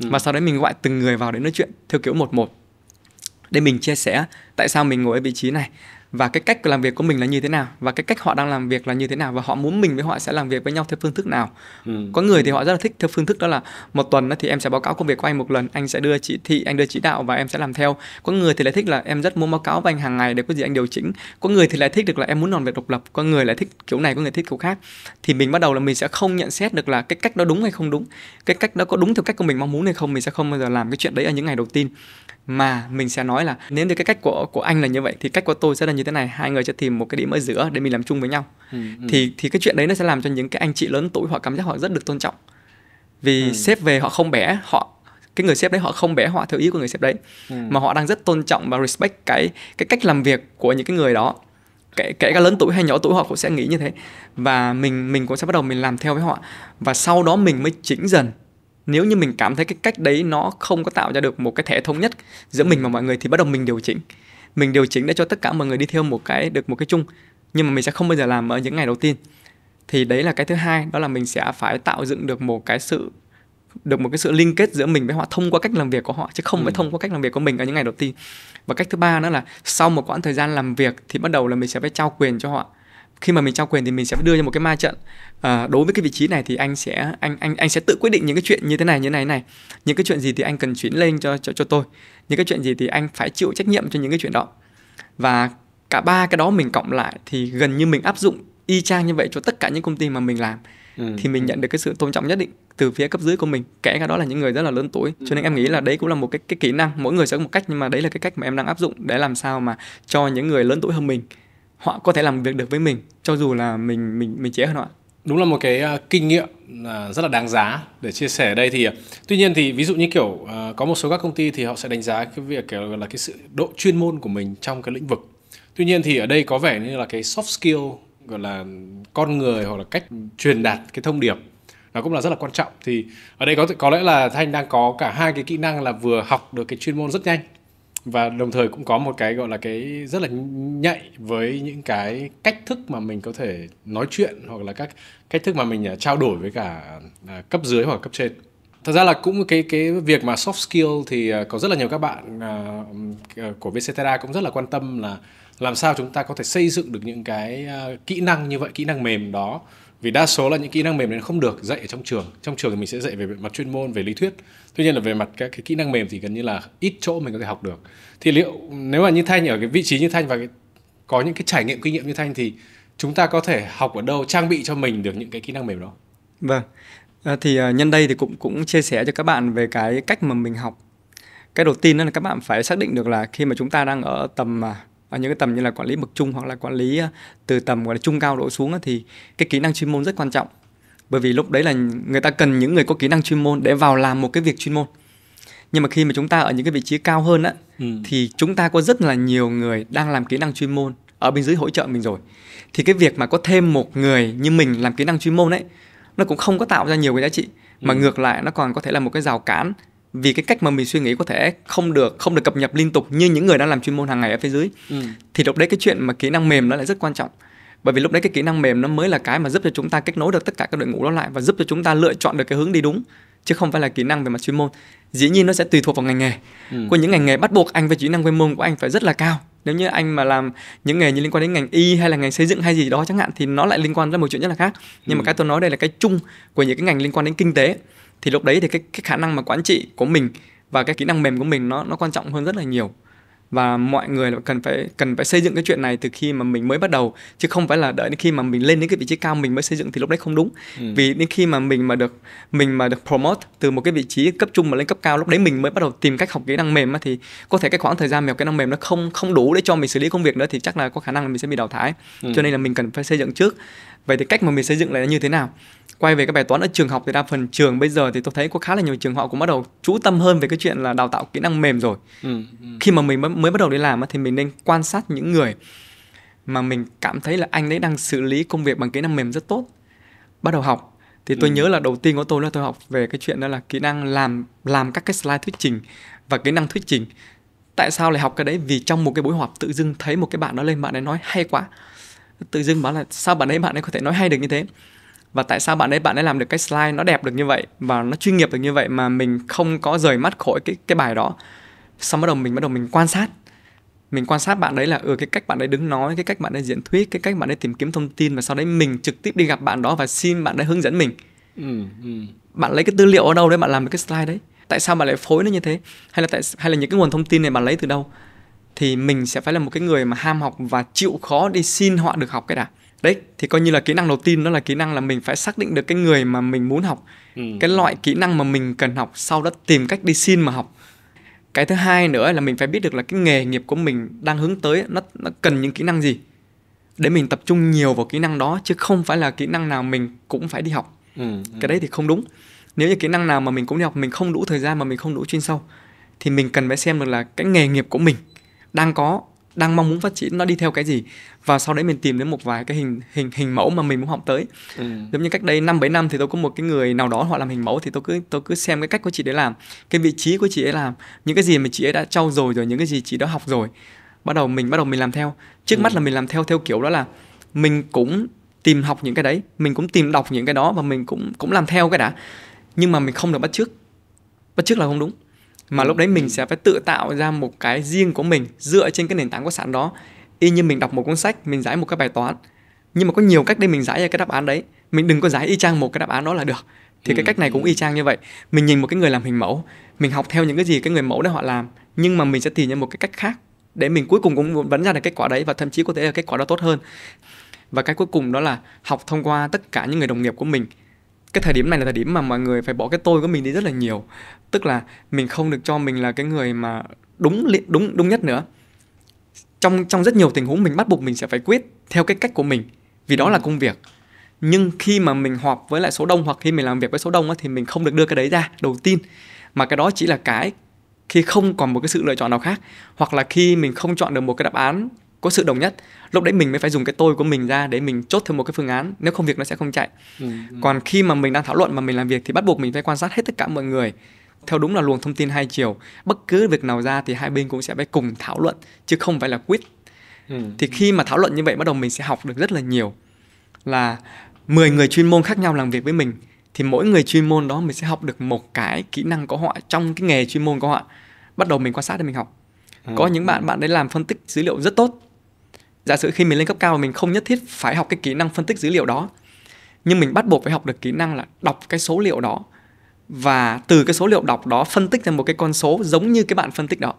ừ. và sau đấy mình gọi từng người vào để nói chuyện theo kiểu một một để mình chia sẻ tại sao mình ngồi ở vị trí này và cái cách làm việc của mình là như thế nào và cái cách họ đang làm việc là như thế nào và họ muốn mình với họ sẽ làm việc với nhau theo phương thức nào ừ. có người thì họ rất là thích theo phương thức đó là một tuần thì em sẽ báo cáo công việc của anh một lần anh sẽ đưa chỉ thị anh đưa chỉ đạo và em sẽ làm theo có người thì lại thích là em rất muốn báo cáo với anh hàng ngày để có gì anh điều chỉnh có người thì lại thích được là em muốn làm việc độc lập có người lại thích kiểu này có người thích kiểu khác thì mình bắt đầu là mình sẽ không nhận xét được là cái cách đó đúng hay không đúng cái cách đó có đúng theo cách của mình mong muốn hay không mình sẽ không bao giờ làm cái chuyện đấy ở những ngày đầu tiên mà mình sẽ nói là nếu như cái cách của của anh là như vậy thì cách của tôi sẽ là như như thế này hai người sẽ tìm một cái điểm ở giữa để mình làm chung với nhau ừ, ừ, thì thì cái chuyện đấy nó sẽ làm cho những cái anh chị lớn tuổi họ cảm giác họ rất được tôn trọng vì ừ. sếp về họ không bẻ họ cái người sếp đấy họ không bẻ họ theo ý của người sếp đấy ừ. mà họ đang rất tôn trọng và respect cái cái cách làm việc của những cái người đó kể kể cả lớn tuổi hay nhỏ tuổi họ cũng sẽ nghĩ như thế và mình mình cũng sẽ bắt đầu mình làm theo với họ và sau đó mình mới chỉnh dần nếu như mình cảm thấy cái cách đấy nó không có tạo ra được một cái thể thống nhất giữa mình ừ. và mọi người thì bắt đầu mình điều chỉnh mình điều chỉnh để cho tất cả mọi người đi theo một cái được một cái chung nhưng mà mình sẽ không bao giờ làm ở những ngày đầu tiên thì đấy là cái thứ hai đó là mình sẽ phải tạo dựng được một cái sự được một cái sự liên kết giữa mình với họ thông qua cách làm việc của họ chứ không ừ. phải thông qua cách làm việc của mình ở những ngày đầu tiên và cách thứ ba nữa là sau một quãng thời gian làm việc thì bắt đầu là mình sẽ phải trao quyền cho họ khi mà mình trao quyền thì mình sẽ đưa ra một cái ma trận à, đối với cái vị trí này thì anh sẽ anh anh anh sẽ tự quyết định những cái chuyện như thế này như thế này này những cái chuyện gì thì anh cần chuyển lên cho cho cho tôi những cái chuyện gì thì anh phải chịu trách nhiệm cho những cái chuyện đó và cả ba cái đó mình cộng lại thì gần như mình áp dụng y chang như vậy cho tất cả những công ty mà mình làm ừ. thì mình ừ. nhận được cái sự tôn trọng nhất định từ phía cấp dưới của mình kể cả đó là những người rất là lớn tuổi ừ. cho nên em nghĩ là đấy cũng là một cái cái kỹ năng mỗi người sẽ có một cách nhưng mà đấy là cái cách mà em đang áp dụng để làm sao mà cho những người lớn tuổi hơn mình họ có thể làm việc được với mình cho dù là mình mình mình trẻ hơn họ đúng là một cái uh, kinh nghiệm uh, rất là đáng giá để chia sẻ ở đây thì uh, tuy nhiên thì ví dụ như kiểu uh, có một số các công ty thì họ sẽ đánh giá cái việc kiểu là cái sự độ chuyên môn của mình trong cái lĩnh vực tuy nhiên thì ở đây có vẻ như là cái soft skill gọi là con người hoặc là cách truyền đạt cái thông điệp nó cũng là rất là quan trọng thì ở đây có có lẽ là thanh đang có cả hai cái kỹ năng là vừa học được cái chuyên môn rất nhanh và đồng thời cũng có một cái gọi là cái rất là nhạy với những cái cách thức mà mình có thể nói chuyện hoặc là các cách thức mà mình à, trao đổi với cả à, cấp dưới hoặc cấp trên thật ra là cũng cái cái việc mà soft skill thì à, có rất là nhiều các bạn uh, của Vcetera cũng rất là quan tâm là làm sao chúng ta có thể xây dựng được những cái uh, kỹ năng như vậy kỹ năng mềm đó vì đa số là những kỹ năng mềm nên không được dạy ở trong trường trong trường thì mình sẽ dạy về mặt chuyên môn về lý thuyết tuy nhiên là về mặt các cái kỹ năng mềm thì gần như là ít chỗ mình có thể học được thì liệu nếu mà như thanh ở cái vị trí như thanh và cái, có những cái trải nghiệm kinh nghiệm như thanh thì chúng ta có thể học ở đâu trang bị cho mình được những cái kỹ năng mềm đó vâng À, thì à, nhân đây thì cũng cũng chia sẻ cho các bạn về cái cách mà mình học. Cái đầu tiên đó là các bạn phải xác định được là khi mà chúng ta đang ở tầm à, ở những cái tầm như là quản lý bậc trung hoặc là quản lý từ tầm gọi là trung cao đổ xuống thì cái kỹ năng chuyên môn rất quan trọng. Bởi vì lúc đấy là người ta cần những người có kỹ năng chuyên môn để vào làm một cái việc chuyên môn. Nhưng mà khi mà chúng ta ở những cái vị trí cao hơn á ừ. thì chúng ta có rất là nhiều người đang làm kỹ năng chuyên môn ở bên dưới hỗ trợ mình rồi. Thì cái việc mà có thêm một người như mình làm kỹ năng chuyên môn ấy nó cũng không có tạo ra nhiều cái giá trị mà ừ. ngược lại nó còn có thể là một cái rào cản vì cái cách mà mình suy nghĩ có thể không được không được cập nhật liên tục như những người đang làm chuyên môn hàng ngày ở phía dưới ừ. thì lúc đấy cái chuyện mà kỹ năng mềm nó lại rất quan trọng bởi vì lúc đấy cái kỹ năng mềm nó mới là cái mà giúp cho chúng ta kết nối được tất cả các đội ngũ đó lại và giúp cho chúng ta lựa chọn được cái hướng đi đúng chứ không phải là kỹ năng về mặt chuyên môn dĩ nhiên nó sẽ tùy thuộc vào ngành nghề ừ. có những ngành nghề bắt buộc anh về kỹ năng chuyên môn của anh phải rất là cao nếu như anh mà làm những nghề như liên quan đến ngành y hay là ngành xây dựng hay gì đó chẳng hạn thì nó lại liên quan đến một chuyện rất là khác nhưng ừ. mà cái tôi nói đây là cái chung của những cái ngành liên quan đến kinh tế thì lúc đấy thì cái, cái khả năng mà quản trị của mình và cái kỹ năng mềm của mình nó nó quan trọng hơn rất là nhiều và mọi người là cần phải cần phải xây dựng cái chuyện này từ khi mà mình mới bắt đầu chứ không phải là đợi đến khi mà mình lên đến cái vị trí cao mình mới xây dựng thì lúc đấy không đúng ừ. vì đến khi mà mình mà được mình mà được promote từ một cái vị trí cấp trung mà lên cấp cao lúc đấy mình mới bắt đầu tìm cách học kỹ năng mềm thì có thể cái khoảng thời gian mà học kỹ năng mềm nó không không đủ để cho mình xử lý công việc nữa thì chắc là có khả năng là mình sẽ bị đào thải ừ. cho nên là mình cần phải xây dựng trước vậy thì cách mà mình xây dựng lại là như thế nào quay về các bài toán ở trường học thì đa phần trường bây giờ thì tôi thấy có khá là nhiều trường họ cũng bắt đầu chú tâm hơn về cái chuyện là đào tạo kỹ năng mềm rồi ừ, ừ. khi mà mình mới, mới bắt đầu đi làm thì mình nên quan sát những người mà mình cảm thấy là anh ấy đang xử lý công việc bằng kỹ năng mềm rất tốt bắt đầu học thì tôi ừ. nhớ là đầu tiên của tôi là tôi học về cái chuyện đó là kỹ năng làm làm các cái slide thuyết trình và kỹ năng thuyết trình tại sao lại học cái đấy vì trong một cái buổi họp tự dưng thấy một cái bạn đó lên bạn ấy nói hay quá tự dưng bảo là sao bạn ấy bạn ấy có thể nói hay được như thế và tại sao bạn ấy bạn ấy làm được cái slide nó đẹp được như vậy và nó chuyên nghiệp được như vậy mà mình không có rời mắt khỏi cái cái bài đó xong bắt đầu mình bắt đầu mình quan sát mình quan sát bạn đấy là ừ cái cách bạn ấy đứng nói cái cách bạn ấy diễn thuyết cái cách bạn ấy tìm kiếm thông tin và sau đấy mình trực tiếp đi gặp bạn đó và xin bạn ấy hướng dẫn mình ừ, ừ. bạn lấy cái tư liệu ở đâu đấy bạn làm được cái slide đấy tại sao bạn lại phối nó như thế hay là tại hay là những cái nguồn thông tin này bạn lấy từ đâu thì mình sẽ phải là một cái người mà ham học và chịu khó đi xin họ được học cái đã đấy thì coi như là kỹ năng đầu tiên đó là kỹ năng là mình phải xác định được cái người mà mình muốn học ừ. cái loại kỹ năng mà mình cần học sau đó tìm cách đi xin mà học cái thứ hai nữa là mình phải biết được là cái nghề nghiệp của mình đang hướng tới nó nó cần những kỹ năng gì để mình tập trung nhiều vào kỹ năng đó chứ không phải là kỹ năng nào mình cũng phải đi học ừ, ừ. cái đấy thì không đúng nếu như kỹ năng nào mà mình cũng đi học mình không đủ thời gian mà mình không đủ chuyên sâu thì mình cần phải xem được là cái nghề nghiệp của mình đang có đang mong muốn phát triển nó đi theo cái gì và sau đấy mình tìm đến một vài cái hình hình hình mẫu mà mình muốn học tới ừ. giống như cách đây năm bảy năm thì tôi có một cái người nào đó họ làm hình mẫu thì tôi cứ tôi cứ xem cái cách của chị đấy làm cái vị trí của chị ấy làm những cái gì mà chị ấy đã trau dồi rồi những cái gì chị đã học rồi bắt đầu mình bắt đầu mình làm theo trước ừ. mắt là mình làm theo theo kiểu đó là mình cũng tìm học những cái đấy mình cũng tìm đọc những cái đó và mình cũng cũng làm theo cái đã nhưng mà mình không được bắt trước bắt trước là không đúng mà ừ. lúc đấy mình ừ. sẽ phải tự tạo ra một cái riêng của mình dựa trên cái nền tảng của sản đó y như mình đọc một cuốn sách mình giải một cái bài toán nhưng mà có nhiều cách để mình giải ra cái đáp án đấy mình đừng có giải y chang một cái đáp án đó là được thì ừ. cái cách này cũng ừ. y chang như vậy mình nhìn một cái người làm hình mẫu mình học theo những cái gì cái người mẫu đó họ làm nhưng mà mình sẽ tìm ra một cái cách khác để mình cuối cùng cũng vẫn ra được kết quả đấy và thậm chí có thể là kết quả đó tốt hơn và cái cuối cùng đó là học thông qua tất cả những người đồng nghiệp của mình cái thời điểm này là thời điểm mà mọi người phải bỏ cái tôi của mình đi rất là nhiều tức là mình không được cho mình là cái người mà đúng đúng đúng nhất nữa trong trong rất nhiều tình huống mình bắt buộc mình sẽ phải quyết theo cái cách của mình vì đó là ừ. công việc nhưng khi mà mình họp với lại số đông hoặc khi mình làm việc với số đông á, thì mình không được đưa cái đấy ra đầu tiên mà cái đó chỉ là cái khi không còn một cái sự lựa chọn nào khác hoặc là khi mình không chọn được một cái đáp án có sự đồng nhất lúc đấy mình mới phải dùng cái tôi của mình ra để mình chốt thêm một cái phương án nếu không việc nó sẽ không chạy ừ, ừ. còn khi mà mình đang thảo luận mà mình làm việc thì bắt buộc mình phải quan sát hết tất cả mọi người theo đúng là luồng thông tin hai chiều bất cứ việc nào ra thì hai bên cũng sẽ phải cùng thảo luận chứ không phải là quyết ừ. thì khi mà thảo luận như vậy bắt đầu mình sẽ học được rất là nhiều là 10 người chuyên môn khác nhau làm việc với mình thì mỗi người chuyên môn đó mình sẽ học được một cái kỹ năng có họ trong cái nghề chuyên môn của họ bắt đầu mình quan sát để mình học ừ. có những bạn bạn đấy làm phân tích dữ liệu rất tốt giả sử khi mình lên cấp cao mình không nhất thiết phải học cái kỹ năng phân tích dữ liệu đó nhưng mình bắt buộc phải học được kỹ năng là đọc cái số liệu đó và từ cái số liệu đọc đó phân tích ra một cái con số giống như cái bạn phân tích đó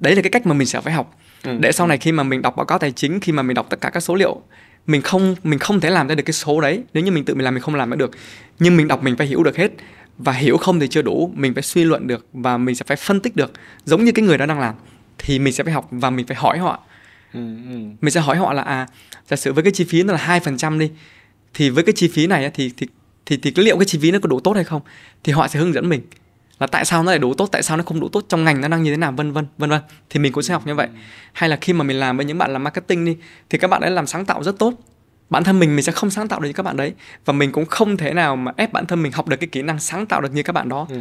đấy là cái cách mà mình sẽ phải học ừ. để sau này khi mà mình đọc báo cáo tài chính khi mà mình đọc tất cả các số liệu mình không mình không thể làm ra được cái số đấy nếu như mình tự mình làm mình không làm được nhưng mình đọc mình phải hiểu được hết và hiểu không thì chưa đủ mình phải suy luận được và mình sẽ phải phân tích được giống như cái người đó đang làm thì mình sẽ phải học và mình phải hỏi họ ừ, ừ. mình sẽ hỏi họ là à giả sử với cái chi phí nó là hai phần trăm đi thì với cái chi phí này thì thì thì thì liệu cái chi phí nó có đủ tốt hay không thì họ sẽ hướng dẫn mình là tại sao nó lại đủ tốt tại sao nó không đủ tốt trong ngành nó đang như thế nào vân vân vân vân thì mình cũng sẽ học như vậy hay là khi mà mình làm với những bạn làm marketing đi thì các bạn ấy làm sáng tạo rất tốt bản thân mình mình sẽ không sáng tạo được như các bạn đấy và mình cũng không thể nào mà ép bản thân mình học được cái kỹ năng sáng tạo được như các bạn đó ừ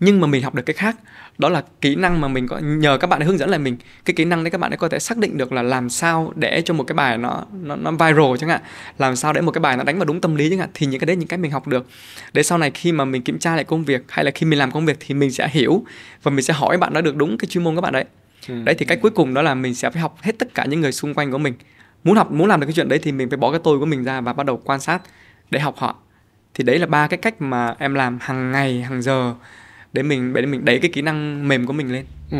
nhưng mà mình học được cái khác đó là kỹ năng mà mình có nhờ các bạn hướng dẫn lại mình cái kỹ năng đấy các bạn ấy có thể xác định được là làm sao để cho một cái bài nó nó, nó viral chẳng hạn làm sao để một cái bài nó đánh vào đúng tâm lý chẳng hạn thì những cái đấy những cái mình học được để sau này khi mà mình kiểm tra lại công việc hay là khi mình làm công việc thì mình sẽ hiểu và mình sẽ hỏi bạn đã được đúng cái chuyên môn các bạn đấy ừ. đấy thì cách cuối cùng đó là mình sẽ phải học hết tất cả những người xung quanh của mình muốn học muốn làm được cái chuyện đấy thì mình phải bỏ cái tôi của mình ra và bắt đầu quan sát để học họ thì đấy là ba cái cách mà em làm hàng ngày hàng giờ để mình để mình đẩy cái kỹ năng mềm của mình lên ừ.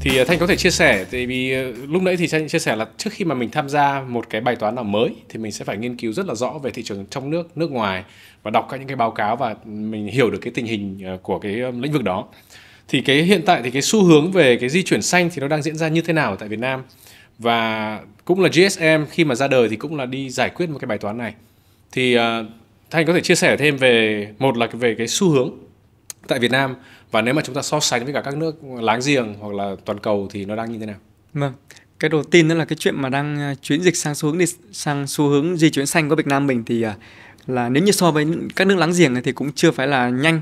thì à, thanh có thể chia sẻ tại vì à, lúc nãy thì thanh chia sẻ là trước khi mà mình tham gia một cái bài toán nào mới thì mình sẽ phải nghiên cứu rất là rõ về thị trường trong nước nước ngoài và đọc các những cái báo cáo và mình hiểu được cái tình hình à, của cái um, lĩnh vực đó thì cái hiện tại thì cái xu hướng về cái di chuyển xanh thì nó đang diễn ra như thế nào tại Việt Nam và cũng là GSM khi mà ra đời thì cũng là đi giải quyết một cái bài toán này thì uh, à, Thành có thể chia sẻ thêm về một là về cái xu hướng tại Việt Nam và nếu mà chúng ta so sánh với cả các nước láng giềng hoặc là toàn cầu thì nó đang như thế nào? Vâng, cái đầu tiên đó là cái chuyện mà đang à, chuyển dịch sang xu hướng đi sang xu hướng di chuyển xanh của Việt Nam mình thì à, là nếu như so với các nước láng giềng thì cũng chưa phải là nhanh.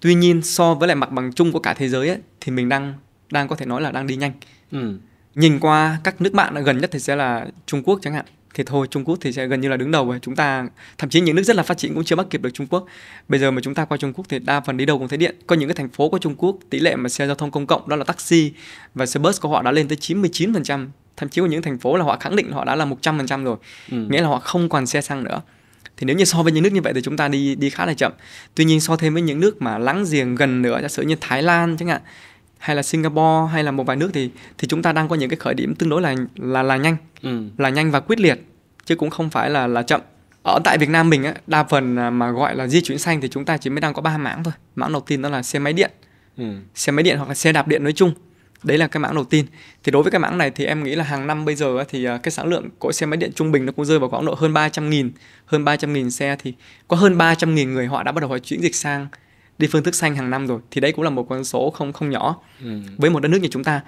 Tuy nhiên so với lại mặt bằng chung của cả thế giới ấy, thì mình đang đang có thể nói là đang đi nhanh. Ừ nhìn qua các nước bạn gần nhất thì sẽ là Trung Quốc chẳng hạn thì thôi Trung Quốc thì sẽ gần như là đứng đầu rồi chúng ta thậm chí những nước rất là phát triển cũng chưa bắt kịp được Trung Quốc bây giờ mà chúng ta qua Trung Quốc thì đa phần đi đâu cũng thấy điện có những cái thành phố của Trung Quốc tỷ lệ mà xe giao thông công cộng đó là taxi và xe bus của họ đã lên tới 99% thậm chí có những thành phố là họ khẳng định họ đã là 100% rồi ừ. nghĩa là họ không còn xe xăng nữa thì nếu như so với những nước như vậy thì chúng ta đi đi khá là chậm tuy nhiên so thêm với những nước mà láng giềng gần nữa giả sử như Thái Lan chẳng hạn hay là Singapore hay là một vài nước thì thì chúng ta đang có những cái khởi điểm tương đối là là là nhanh ừ. là nhanh và quyết liệt chứ cũng không phải là là chậm ở tại Việt Nam mình á, đa phần mà gọi là di chuyển xanh thì chúng ta chỉ mới đang có ba mảng thôi mảng đầu tiên đó là xe máy điện ừ. xe máy điện hoặc là xe đạp điện nói chung đấy là cái mảng đầu tiên thì đối với cái mảng này thì em nghĩ là hàng năm bây giờ thì à, cái sản lượng của xe máy điện trung bình nó cũng rơi vào khoảng độ hơn 300 nghìn hơn 300 nghìn xe thì có hơn 300 nghìn người họ đã bắt đầu họ chuyển dịch sang đi phương thức xanh hàng năm rồi thì đấy cũng là một con số không không nhỏ ừ. với một đất nước như chúng ta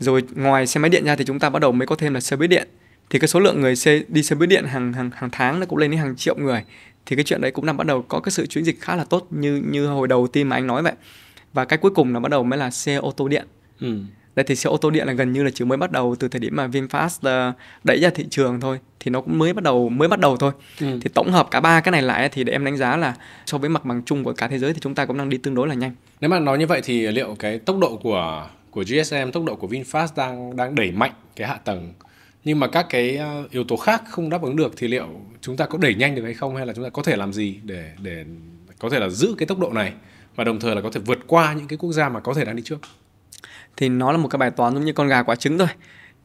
rồi ngoài xe máy điện ra thì chúng ta bắt đầu mới có thêm là xe buýt điện thì cái số lượng người xe đi xe buýt điện hàng hàng hàng tháng nó cũng lên đến hàng triệu người thì cái chuyện đấy cũng đang bắt đầu có cái sự chuyển dịch khá là tốt như như hồi đầu tiên mà anh nói vậy và cái cuối cùng là bắt đầu mới là xe ô tô điện ừ đây thì xe ô tô điện là gần như là chỉ mới bắt đầu từ thời điểm mà VinFast ờ, đẩy ra thị trường thôi thì nó cũng mới bắt đầu mới bắt đầu thôi ừ. thì tổng hợp cả ba cái này lại thì để em đánh giá là so với mặt bằng chung của cả thế giới thì chúng ta cũng đang đi tương đối là nhanh nếu mà nói như vậy thì liệu cái tốc độ của của GSM tốc độ của VinFast đang đang đẩy mạnh cái hạ tầng nhưng mà các cái ờ, yếu tố khác không đáp ứng được thì liệu chúng ta có đẩy nhanh được hay không hay là chúng ta có thể làm gì để để có thể là giữ cái tốc độ này và đồng thời là có thể vượt qua những cái quốc gia mà có thể đang đi trước thì nó là một cái bài toán giống như con gà quả trứng thôi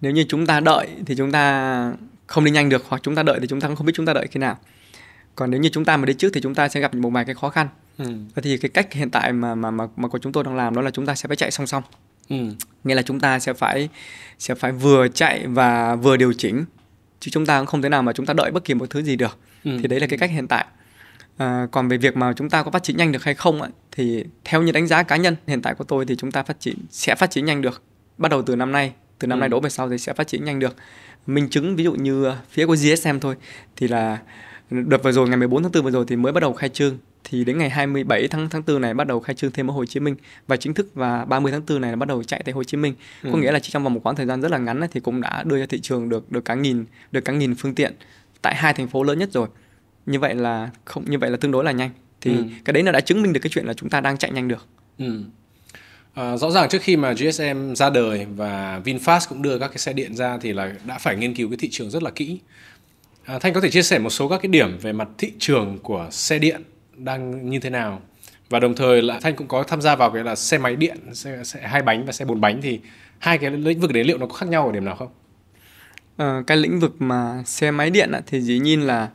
nếu như chúng ta đợi thì chúng ta không đi nhanh được hoặc chúng ta đợi thì chúng ta cũng không biết chúng ta đợi khi nào còn nếu như chúng ta mà đi trước thì chúng ta sẽ gặp một vài cái khó khăn ừ. thì cái cách hiện tại mà mà mà mà của chúng tôi đang làm đó là chúng ta sẽ phải chạy song song ừ. nghĩa là chúng ta sẽ phải sẽ phải vừa chạy và vừa điều chỉnh chứ chúng ta cũng không thể nào mà chúng ta đợi bất kỳ một thứ gì được ừ. thì đấy là cái cách hiện tại À, còn về việc mà chúng ta có phát triển nhanh được hay không ấy, thì theo như đánh giá cá nhân hiện tại của tôi thì chúng ta phát triển sẽ phát triển nhanh được bắt đầu từ năm nay từ năm ừ. nay đổ về sau thì sẽ phát triển nhanh được minh chứng ví dụ như ờ, phía của GSM thôi thì là đợt vừa rồi ngày 14 tháng 4 vừa rồi thì mới bắt đầu khai trương thì đến ngày 27 tháng tháng 4 này bắt đầu khai trương thêm ở Hồ Chí Minh và chính thức và 30 tháng 4 này là bắt đầu chạy tại Hồ Chí Minh. Ừ. Có nghĩa là chỉ trong vòng một quãng thời gian rất là ngắn ấy, thì cũng đã đưa ra thị trường được được cả nghìn được cả nghìn phương tiện tại hai thành phố lớn nhất rồi như vậy là không như vậy là tương đối là nhanh thì ừ. cái đấy nó đã chứng minh được cái chuyện là chúng ta đang chạy nhanh được ừ. À, rõ ràng trước khi mà GSM ra đời và VinFast cũng đưa các cái xe điện ra thì là đã phải nghiên cứu cái thị trường rất là kỹ. À, Thanh có thể chia sẻ một số các cái điểm về mặt thị trường của xe điện đang như thế nào và đồng thời là Thanh cũng có tham gia vào cái là xe máy điện, xe, xe hai bánh và xe bốn bánh thì hai cái lĩnh vực đấy liệu nó có khác nhau ở điểm nào không? À, cái lĩnh vực mà xe máy điện thì dĩ nhiên là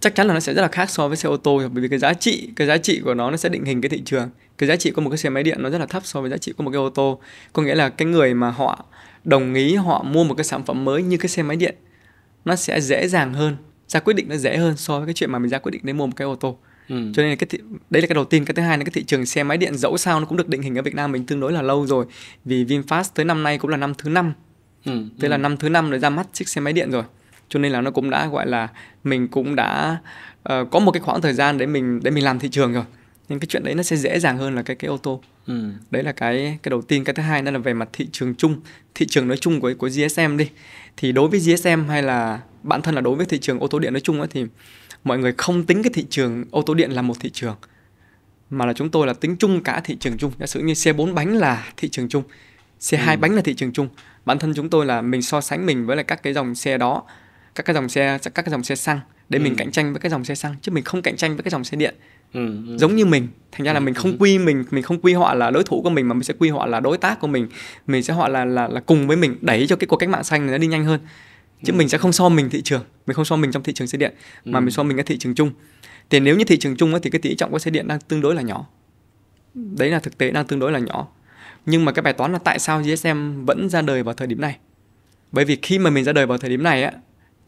chắc chắn là nó sẽ rất là khác so với xe ô tô bởi vì cái giá trị cái giá trị của nó nó sẽ định hình cái thị trường cái giá trị của một cái xe máy điện nó rất là thấp so với giá trị của một cái ô tô có nghĩa là cái người mà họ đồng ý họ mua một cái sản phẩm mới như cái xe máy điện nó sẽ dễ dàng hơn ra quyết định nó dễ hơn so với cái chuyện mà mình ra quyết định để mua một cái ô tô Ừ. cho nên là cái thị, đấy là cái đầu tiên cái thứ hai là cái thị trường xe máy điện dẫu sao nó cũng được định hình ở Việt Nam mình tương đối là lâu rồi vì Vinfast tới năm nay cũng là năm thứ năm ừ. tức ừ. là năm thứ năm rồi ra mắt chiếc xe máy điện rồi cho nên là nó cũng đã gọi là mình cũng đã uh, có một cái khoảng thời gian để mình để mình làm thị trường rồi nên cái chuyện đấy nó sẽ dễ dàng hơn là cái cái ô tô ừ. đấy là cái cái đầu tiên cái thứ hai đó là về mặt thị trường chung thị trường nói chung của của GSM đi thì đối với GSM hay là bản thân là đối với thị trường ô tô điện nói chung ấy, thì mọi người không tính cái thị trường ô tô điện là một thị trường mà là chúng tôi là tính chung cả thị trường chung giả sử như xe bốn bánh là thị trường chung xe hai ừ. bánh là thị trường chung bản thân chúng tôi là mình so sánh mình với lại các cái dòng xe đó các cái dòng xe các cái dòng xe xăng để ừ. mình cạnh tranh với cái dòng xe xăng chứ mình không cạnh tranh với cái dòng xe điện ừ, ừ. giống như mình thành ra là ừ, mình không ừ. quy mình mình không quy họ là đối thủ của mình mà mình sẽ quy họ là đối tác của mình mình sẽ họ là là là cùng với mình đẩy cho cái cuộc cách mạng xanh nó đi nhanh hơn chứ ừ. mình sẽ không so mình thị trường mình không so mình trong thị trường xe điện mà mình so mình cái thị trường chung thì nếu như thị trường chung ấy, thì cái tỷ trọng của xe điện đang tương đối là nhỏ đấy là thực tế đang tương đối là nhỏ nhưng mà cái bài toán là tại sao GSM vẫn ra đời vào thời điểm này bởi vì khi mà mình ra đời vào thời điểm này á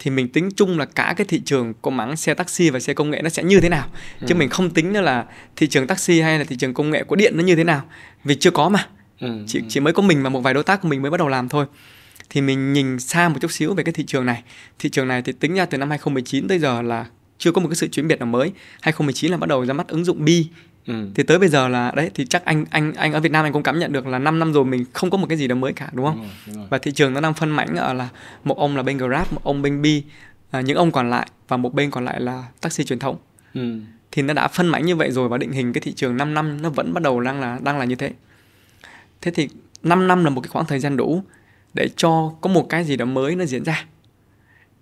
thì mình tính chung là cả cái thị trường có mảng xe taxi và xe công nghệ nó sẽ như thế nào ừ. chứ mình không tính nữa là thị trường taxi hay là thị trường công nghệ của điện nó như thế nào vì chưa có mà ừ. chỉ ừ. chỉ mới có mình và một vài đối tác của mình mới bắt đầu làm thôi thì mình nhìn xa một chút xíu về cái thị trường này thị trường này thì tính ra từ năm 2019 tới giờ là chưa có một cái sự chuyển biến nào mới 2019 là bắt đầu ra mắt ứng dụng Bi Ừ. thì tới bây giờ là đấy thì chắc anh anh anh ở Việt Nam anh cũng cảm nhận được là 5 năm rồi mình không có một cái gì đó mới cả đúng không? Đúng rồi, đúng rồi. Và thị trường nó đang phân mảnh ở là một ông là bên Grab, một ông bên Bi, à, những ông còn lại và một bên còn lại là taxi truyền thống. Ừ. Thì nó đã phân mảnh như vậy rồi và định hình cái thị trường 5 năm nó vẫn bắt đầu đang là đang là như thế. Thế thì 5 năm là một cái khoảng thời gian đủ để cho có một cái gì đó mới nó diễn ra.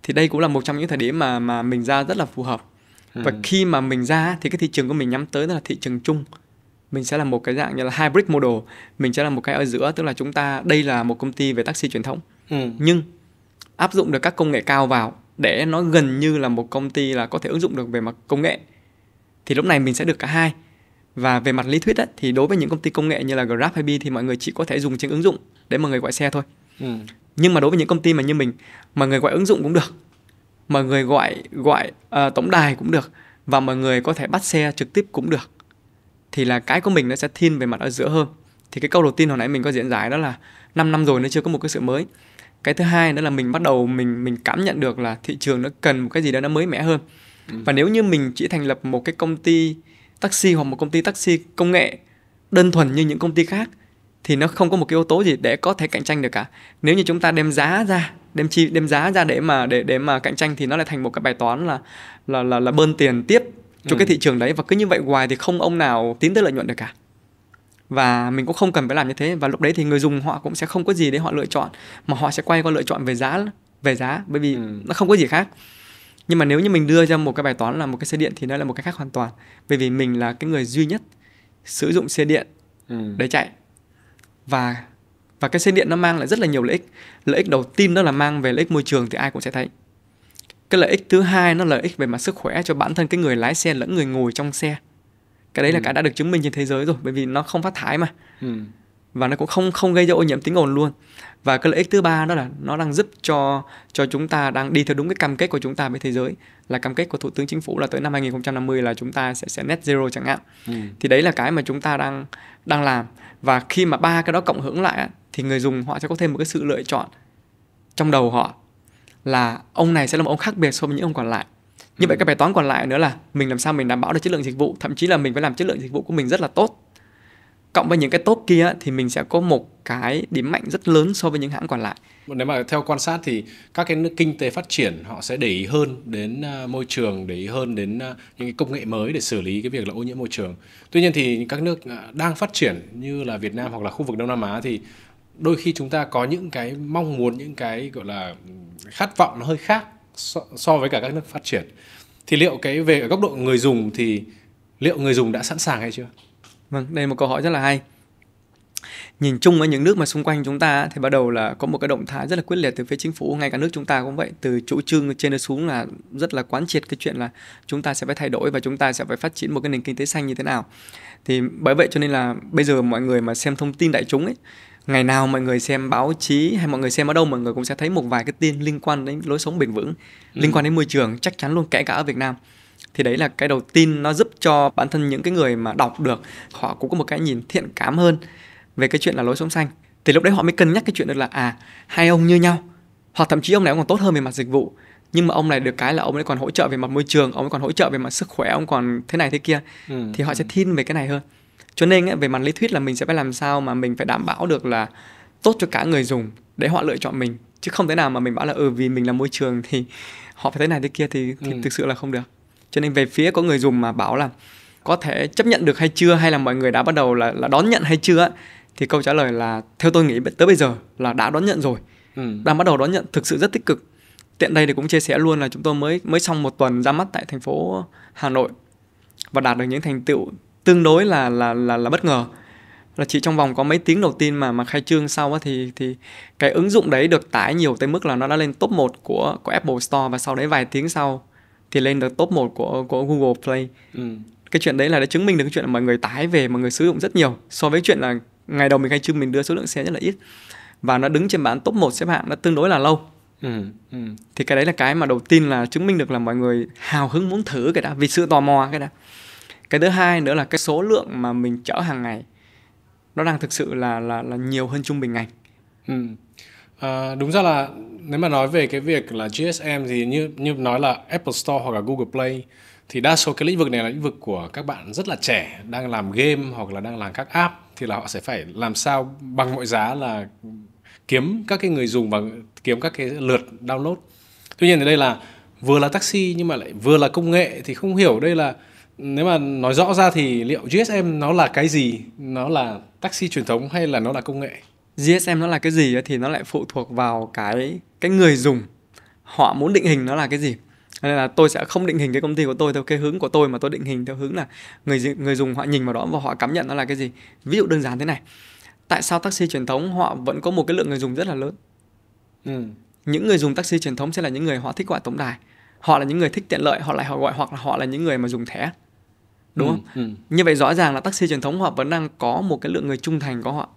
Thì đây cũng là một trong những thời điểm mà mà mình ra rất là phù hợp và ừ. khi mà mình ra thì cái thị trường của mình nhắm tới là thị trường chung mình sẽ là một cái dạng như là hybrid model mình sẽ là một cái ở giữa tức là chúng ta đây là một công ty về taxi truyền thống ừ. nhưng áp dụng được các công nghệ cao vào để nó gần như là một công ty là có thể ứng dụng được về mặt công nghệ thì lúc này mình sẽ được cả hai và về mặt lý thuyết ấy, thì đối với những công ty công nghệ như là Grab hay Bi thì mọi người chỉ có thể dùng trên ứng dụng để mọi người gọi xe thôi ừ. nhưng mà đối với những công ty mà như mình mà người gọi ứng dụng cũng được mọi người gọi gọi uh, tổng đài cũng được và mọi người có thể bắt xe trực tiếp cũng được thì là cái của mình nó sẽ thiên về mặt ở giữa hơn thì cái câu đầu tiên hồi nãy mình có diễn giải đó là 5 năm rồi nó chưa có một cái sự mới cái thứ hai đó là mình bắt đầu mình mình cảm nhận được là thị trường nó cần một cái gì đó nó mới mẻ hơn ừ. và nếu như mình chỉ thành lập một cái công ty taxi hoặc một công ty taxi công nghệ đơn thuần như những công ty khác thì nó không có một cái yếu tố gì để có thể cạnh tranh được cả nếu như chúng ta đem giá ra đem chi đem giá ra để mà để để mà cạnh tranh thì nó lại thành một cái bài toán là là là, là bơn tiền tiếp cho ừ. cái thị trường đấy và cứ như vậy hoài thì không ông nào tiến tới lợi nhuận được cả và mình cũng không cần phải làm như thế và lúc đấy thì người dùng họ cũng sẽ không có gì để họ lựa chọn mà họ sẽ quay qua lựa chọn về giá về giá bởi vì ừ. nó không có gì khác nhưng mà nếu như mình đưa ra một cái bài toán là một cái xe điện thì nó là một cái khác hoàn toàn bởi vì mình là cái người duy nhất sử dụng xe điện ừ. để chạy và và cái xe điện nó mang lại rất là nhiều lợi ích lợi ích đầu tiên đó là mang về lợi ích môi trường thì ai cũng sẽ thấy cái lợi ích thứ hai nó là lợi ích về mặt sức khỏe cho bản thân cái người lái xe lẫn người ngồi trong xe cái đấy ừ. là cái đã được chứng minh trên thế giới rồi bởi vì nó không phát thải mà ừ. và nó cũng không không gây ra ô nhiễm tiếng ồn luôn và cái lợi ích thứ ba đó là nó đang giúp cho cho chúng ta đang đi theo đúng cái cam kết của chúng ta với thế giới là cam kết của thủ tướng chính phủ là tới năm 2050 là chúng ta sẽ sẽ net zero chẳng hạn ừ. thì đấy là cái mà chúng ta đang đang làm và khi mà ba cái đó cộng hưởng lại thì người dùng họ sẽ có thêm một cái sự lựa chọn trong đầu họ là ông này sẽ là một ông khác biệt so với những ông còn lại như ừ. vậy cái bài toán còn lại nữa là mình làm sao mình đảm bảo được chất lượng dịch vụ thậm chí là mình phải làm chất lượng dịch vụ của mình rất là tốt cộng với những cái tốt kia thì mình sẽ có một cái điểm mạnh rất lớn so với những hãng còn lại. Nếu mà theo quan sát thì các cái nước kinh tế phát triển họ sẽ để ý hơn đến à, môi trường, để ý hơn đến à, những cái công nghệ mới để xử lý cái việc là ô nhiễm môi trường. Tuy nhiên thì các nước à, đang phát triển như là Việt Nam hoặc là khu vực Đông Nam Á thì đôi khi chúng ta có những cái mong muốn những cái gọi là khát vọng nó hơi khác so, so với cả các nước phát triển thì liệu cái về góc độ người dùng thì liệu người dùng đã sẵn sàng hay chưa vâng đây là một câu hỏi rất là hay nhìn chung ở những nước mà xung quanh chúng ta thì bắt đầu là có một cái động thái rất là quyết liệt từ phía chính phủ ngay cả nước chúng ta cũng vậy từ chủ trương trên xuống là rất là quán triệt cái chuyện là chúng ta sẽ phải thay đổi và chúng ta sẽ phải phát triển một cái nền kinh tế xanh như thế nào thì bởi vậy cho nên là bây giờ mọi người mà xem thông tin đại chúng ấy ngày nào mọi người xem báo chí hay mọi người xem ở đâu mọi người cũng sẽ thấy một vài cái tin liên quan đến lối sống bền vững ừ. liên quan đến môi trường chắc chắn luôn kể cả ở việt nam thì đấy là cái đầu tiên nó giúp cho bản thân những cái người mà đọc được họ cũng có một cái nhìn thiện cảm hơn về cái chuyện là lối sống xanh thì lúc đấy họ mới cân nhắc cái chuyện được là à hai ông như nhau hoặc thậm chí ông này ông còn tốt hơn về mặt dịch vụ nhưng mà ông này được cái là ông ấy còn hỗ trợ về mặt môi trường ông ấy còn hỗ trợ về mặt sức khỏe ông còn thế này thế kia ừ. thì họ sẽ thiên về cái này hơn cho nên ấy, về mặt lý thuyết là mình sẽ phải làm sao mà mình phải đảm bảo được là tốt cho cả người dùng để họ lựa chọn mình chứ không thể nào mà mình bảo là ừ vì mình là môi trường thì họ phải thế này thế kia thì, thì ừ. thực sự là không được cho nên về phía có người dùng mà bảo là có thể chấp nhận được hay chưa hay là mọi người đã bắt đầu là, là đón nhận hay chưa thì câu trả lời là theo tôi nghĩ tới bây giờ là đã đón nhận rồi ừ. đang bắt đầu đón nhận thực sự rất tích cực tiện đây thì cũng chia sẻ luôn là chúng tôi mới mới xong một tuần ra mắt tại thành phố Hà Nội và đạt được những thành tựu tương đối là là là là bất ngờ là chỉ trong vòng có mấy tiếng đầu tiên mà mà khai trương sau á thì thì cái ứng dụng đấy được tải nhiều tới mức là nó đã lên top 1 của của Apple Store và sau đấy vài tiếng sau thì lên được top 1 của của Google Play. Ừ. Cái chuyện đấy là đã chứng minh được cái chuyện là mọi người tải về mọi người sử dụng rất nhiều so với chuyện là ngày đầu mình khai trương mình đưa số lượng xe rất là ít và nó đứng trên bảng top 1 xếp hạng nó tương đối là lâu. Ừ, ừ. Thì cái đấy là cái mà đầu tiên là chứng minh được là mọi người hào hứng muốn thử cái đã vì sự tò mò cái đã. Ừ cái thứ hai nữa là cái số lượng mà mình chở hàng ngày nó đang thực sự là là là nhiều hơn trung bình ngành ừ. à, đúng ra là nếu mà nói về cái việc là GSM thì như như nói là Apple Store hoặc là Google Play thì đa số cái lĩnh vực này là lĩnh vực của các bạn rất là trẻ đang làm game hoặc là đang làm các app thì là họ sẽ phải làm sao bằng mọi giá là kiếm các cái người dùng và kiếm các cái lượt download tuy nhiên thì đây là vừa là taxi nhưng mà lại vừa là công nghệ thì không hiểu đây là nếu mà nói rõ ra thì liệu GSM nó là cái gì? Nó là taxi truyền thống hay là nó là công nghệ? GSM nó là cái gì thì nó lại phụ thuộc vào cái cái người dùng họ muốn định hình nó là cái gì nên là tôi sẽ không định hình cái công ty của tôi theo cái hướng của tôi mà tôi định hình theo hướng là người người dùng họ nhìn vào đó và họ cảm nhận nó là cái gì ví dụ đơn giản thế này tại sao taxi truyền thống họ vẫn có một cái lượng người dùng rất là lớn ừ. những người dùng taxi truyền thống sẽ là những người họ thích gọi tổng đài họ là những người thích tiện lợi họ lại họ gọi hoặc là họ là những người mà dùng thẻ đúng ừ, không ừ. như vậy rõ ràng là taxi truyền thống họ vẫn đang có một cái lượng người trung thành của họ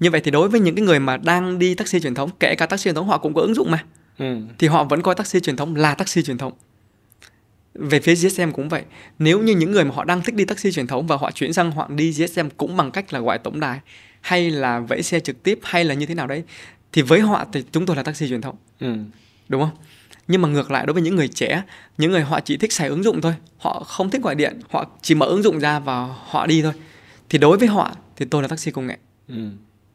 như vậy thì đối với những cái người mà đang đi taxi truyền thống kể cả taxi truyền thống họ cũng có ứng dụng mà ừ. thì họ vẫn coi taxi truyền thống là taxi truyền thống về phía GSM cũng vậy nếu như những người mà họ đang thích đi taxi truyền thống và họ chuyển sang họ đi GSM cũng bằng cách là gọi tổng đài hay là vẫy xe trực tiếp hay là như thế nào đấy thì với họ thì chúng tôi là taxi truyền thống ừ. đúng không nhưng mà ngược lại đối với những người trẻ những người họ chỉ thích xài ứng dụng thôi họ không thích gọi điện họ chỉ mở ứng dụng ra và họ đi thôi thì đối với họ thì tôi là taxi công nghệ ừ.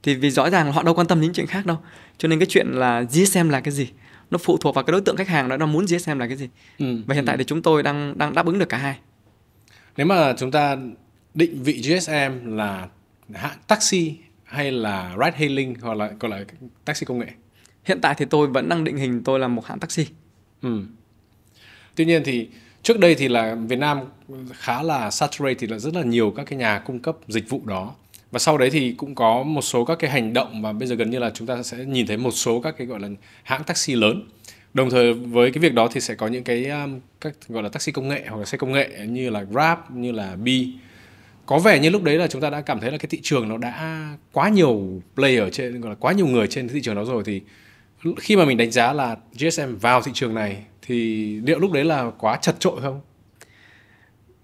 thì vì rõ ràng họ đâu quan tâm đến chuyện khác đâu cho nên cái chuyện là GSM là cái gì nó phụ thuộc vào cái đối tượng khách hàng đó nó muốn GSM là cái gì ừ. và hiện ừ. tại thì chúng tôi đang đang đáp ứng được cả hai nếu mà chúng ta định vị GSM là hãng taxi hay là ride hailing hoặc là gọi là taxi công nghệ hiện tại thì tôi vẫn đang định hình tôi là một hãng taxi Ừ. Tuy nhiên thì trước đây thì là Việt Nam khá là saturated thì là rất là nhiều các cái nhà cung cấp dịch vụ đó và sau đấy thì cũng có một số các cái hành động và bây giờ gần như là chúng ta sẽ nhìn thấy một số các cái gọi là hãng taxi lớn đồng thời với cái việc đó thì sẽ có những cái um, các gọi là taxi công nghệ hoặc là xe công nghệ như là grab như là bi có vẻ như lúc đấy là chúng ta đã cảm thấy là cái thị trường nó đã quá nhiều player trên gọi là quá nhiều người trên thị trường đó rồi thì khi mà mình đánh giá là GSM vào thị trường này thì liệu lúc đấy là quá chật trội không?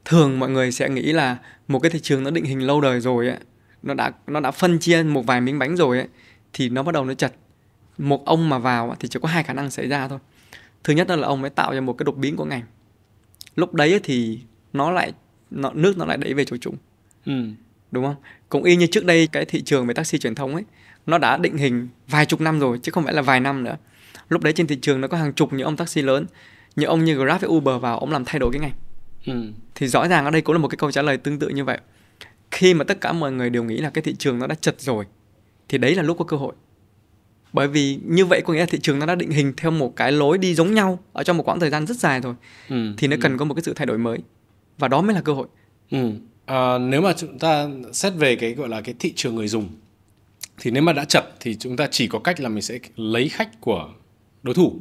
Thường mọi người sẽ nghĩ là một cái thị trường nó định hình lâu đời rồi ấy, nó đã nó đã phân chia một vài miếng bánh rồi ấy thì nó bắt đầu nó chật. Một ông mà vào thì chỉ có hai khả năng xảy ra thôi. Thứ nhất là ông ấy tạo ra một cái đột biến của ngành. Lúc đấy thì nó lại nó, nước nó lại đẩy về chỗ chúng. Ừ. Đúng không? Cũng y như trước đây cái thị trường về taxi truyền thống ấy nó đã định hình vài chục năm rồi chứ không phải là vài năm nữa lúc đấy trên thị trường nó có hàng chục những ông taxi lớn những ông như grab với uber vào ông làm thay đổi cái ngành ừ. thì rõ ràng ở đây cũng là một cái câu trả lời tương tự như vậy khi mà tất cả mọi người đều nghĩ là cái thị trường nó đã chật rồi thì đấy là lúc có cơ hội bởi vì như vậy có nghĩa là thị trường nó đã định hình theo một cái lối đi giống nhau ở trong một quãng thời gian rất dài rồi ừ, thì nó ừ. cần ừ. có một cái sự thay đổi mới và đó mới là cơ hội ừ. à, nếu mà chúng ta xét về cái gọi là cái thị trường người dùng thì nếu mà đã chật thì chúng ta chỉ có cách là mình sẽ lấy khách của đối thủ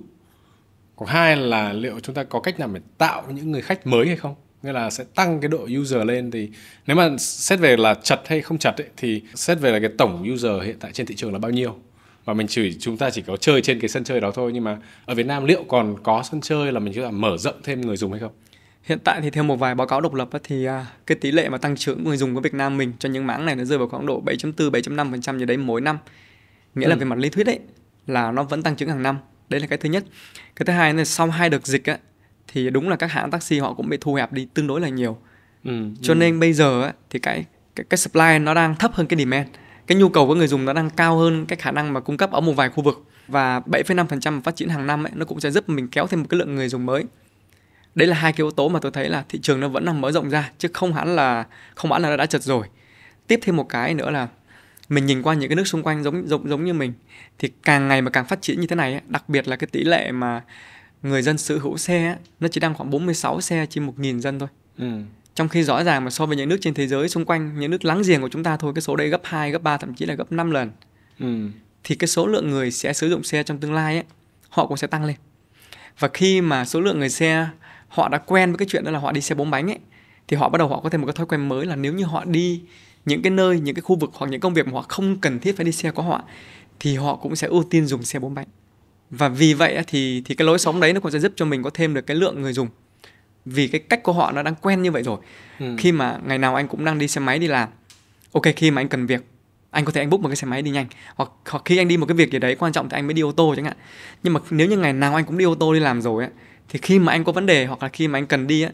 còn hai là liệu chúng ta có cách nào để tạo những người khách mới hay không nghĩa là sẽ tăng cái độ user lên thì nếu mà xét về là chật hay không chật ấy, thì xét về là cái tổng user hiện tại trên thị trường là bao nhiêu và mình chỉ chúng ta chỉ có chơi trên cái sân chơi đó thôi nhưng mà ở Việt Nam liệu còn có sân chơi là mình chúng ta mở rộng thêm người dùng hay không Hiện tại thì theo một vài báo cáo độc lập thì à, cái tỷ lệ mà tăng trưởng người dùng của Việt Nam mình cho những mảng này nó rơi vào khoảng độ 7.4 7.5% như đấy mỗi năm. Nghĩa ừ. là về mặt lý thuyết đấy là nó vẫn tăng trưởng hàng năm. Đấy là cái thứ nhất. Cái thứ hai là sau hai đợt dịch á thì đúng là các hãng taxi họ cũng bị thu hẹp đi tương đối là nhiều. Ừ, ừ, cho nên bây giờ á, thì cái, cái cái supply nó đang thấp hơn cái demand. Cái nhu cầu của người dùng nó đang cao hơn cái khả năng mà cung cấp ở một vài khu vực và 7,5% phát triển hàng năm ấy, nó cũng sẽ giúp mình kéo thêm một cái lượng người dùng mới đây là hai cái yếu tố mà tôi thấy là thị trường nó vẫn đang mở rộng ra chứ không hẳn là không hẳn là đã chật rồi tiếp thêm một cái nữa là mình nhìn qua những cái nước xung quanh giống giống giống như mình thì càng ngày mà càng phát triển như thế này đặc biệt là cái tỷ lệ mà người dân sở hữu xe nó chỉ đang khoảng 46 xe trên một nghìn dân thôi ừ. trong khi rõ ràng mà so với những nước trên thế giới xung quanh những nước láng giềng của chúng ta thôi cái số đây gấp 2, gấp 3 thậm chí là gấp 5 lần ừ. thì cái số lượng người sẽ sử dụng xe trong tương lai ấy, họ cũng sẽ tăng lên và khi mà số lượng người xe họ đã quen với cái chuyện đó là họ đi xe bốn bánh ấy thì họ bắt đầu họ có thêm một cái thói quen mới là nếu như họ đi những cái nơi những cái khu vực hoặc những công việc mà họ không cần thiết phải đi xe của họ thì họ cũng sẽ ưu tiên dùng xe bốn bánh và vì vậy thì thì cái lối sống đấy nó cũng sẽ giúp cho mình có thêm được cái lượng người dùng vì cái cách của họ nó đang quen như vậy rồi ừ. khi mà ngày nào anh cũng đang đi xe máy đi làm ok khi mà anh cần việc anh có thể anh book một cái xe máy đi nhanh hoặc hoặc khi anh đi một cái việc gì đấy quan trọng thì anh mới đi ô tô chẳng hạn nhưng mà nếu như ngày nào anh cũng đi ô tô đi làm rồi ấy, thì khi mà anh có vấn đề hoặc là khi mà anh cần đi á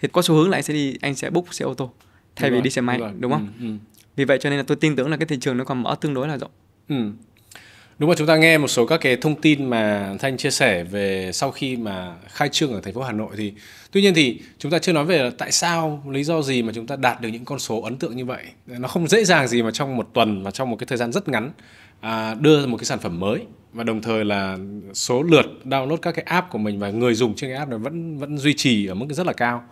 thì có xu hướng lại sẽ đi anh sẽ book xe ô tô thay đúng vì rồi, đi xe máy đúng, đúng không ừ, ừ. vì vậy cho nên là tôi tin tưởng là cái thị trường nó còn mở tương đối là rộng ừ. đúng rồi chúng ta nghe một số các cái thông tin mà thanh chia sẻ về sau khi mà khai trương ở thành phố hà nội thì tuy nhiên thì chúng ta chưa nói về là tại sao lý do gì mà chúng ta đạt được những con số ấn tượng như vậy nó không dễ dàng gì mà trong một tuần mà trong một cái thời gian rất ngắn à, đưa một cái sản phẩm mới và đồng thời là số lượt download các cái app của mình và người dùng trên cái app này vẫn vẫn duy trì ở mức rất là cao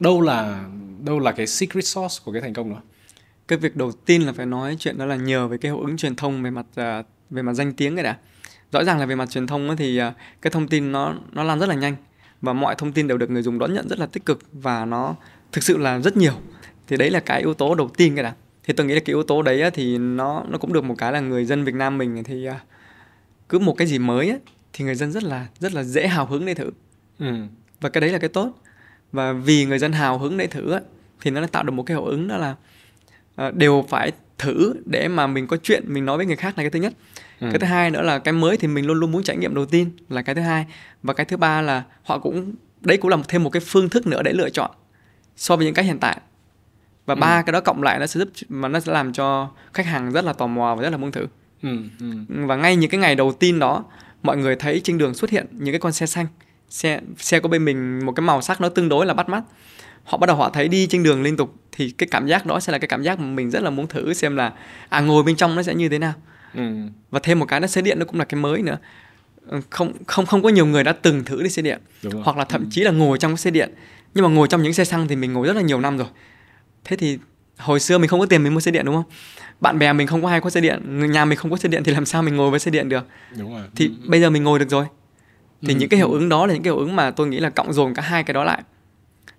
đâu là đâu là cái secret sauce của cái thành công đó cái việc đầu tiên là phải nói chuyện đó là nhờ về cái hiệu ứng truyền thông về mặt à, về mặt danh tiếng cái đã rõ ràng là về mặt truyền thông thì à, cái thông tin nó nó lan rất là nhanh và mọi thông tin đều được người dùng đón nhận rất là tích cực và nó thực sự là rất nhiều thì đấy là cái yếu tố đầu tiên cái đã thì tôi nghĩ là cái yếu tố đấy thì nó nó cũng được một cái là người dân Việt Nam mình thì à, cứ một cái gì mới á, thì người dân rất là rất là dễ hào hứng để thử ừ. và cái đấy là cái tốt và vì người dân hào hứng để thử á, thì nó đã tạo được một cái hiệu ứng đó là uh, đều phải thử để mà mình có chuyện mình nói với người khác là cái thứ nhất ừ. cái thứ hai nữa là cái mới thì mình luôn luôn muốn trải nghiệm đầu tiên là cái thứ hai và cái thứ ba là họ cũng đấy cũng là thêm một cái phương thức nữa để lựa chọn so với những cái hiện tại và ừ. ba ừ. cái đó cộng lại nó sẽ giúp mà nó sẽ làm cho khách hàng rất là tò mò và rất là muốn thử Ừ, ừ. và ngay những cái ngày đầu tiên đó mọi người thấy trên đường xuất hiện những cái con xe xanh xe xe của bên mình một cái màu sắc nó tương đối là bắt mắt họ bắt đầu họ thấy đi trên đường liên tục thì cái cảm giác đó sẽ là cái cảm giác mà mình rất là muốn thử xem là à ngồi bên trong nó sẽ như thế nào ừ. và thêm một cái nó xe điện nó cũng là cái mới nữa ừ, không không không có nhiều người đã từng thử đi xe điện hoặc là thậm ừ. chí là ngồi trong cái xe điện nhưng mà ngồi trong những xe xăng thì mình ngồi rất là nhiều năm rồi thế thì hồi xưa mình không có tiền mình mua xe điện đúng không bạn bè mình không có ai có xe điện nhà mình không có xe điện thì làm sao mình ngồi với xe điện được Đúng rồi. thì ừ. bây giờ mình ngồi được rồi thì ừ. những cái hiệu ứng đó là những cái hiệu ứng mà tôi nghĩ là cộng dồn cả hai cái đó lại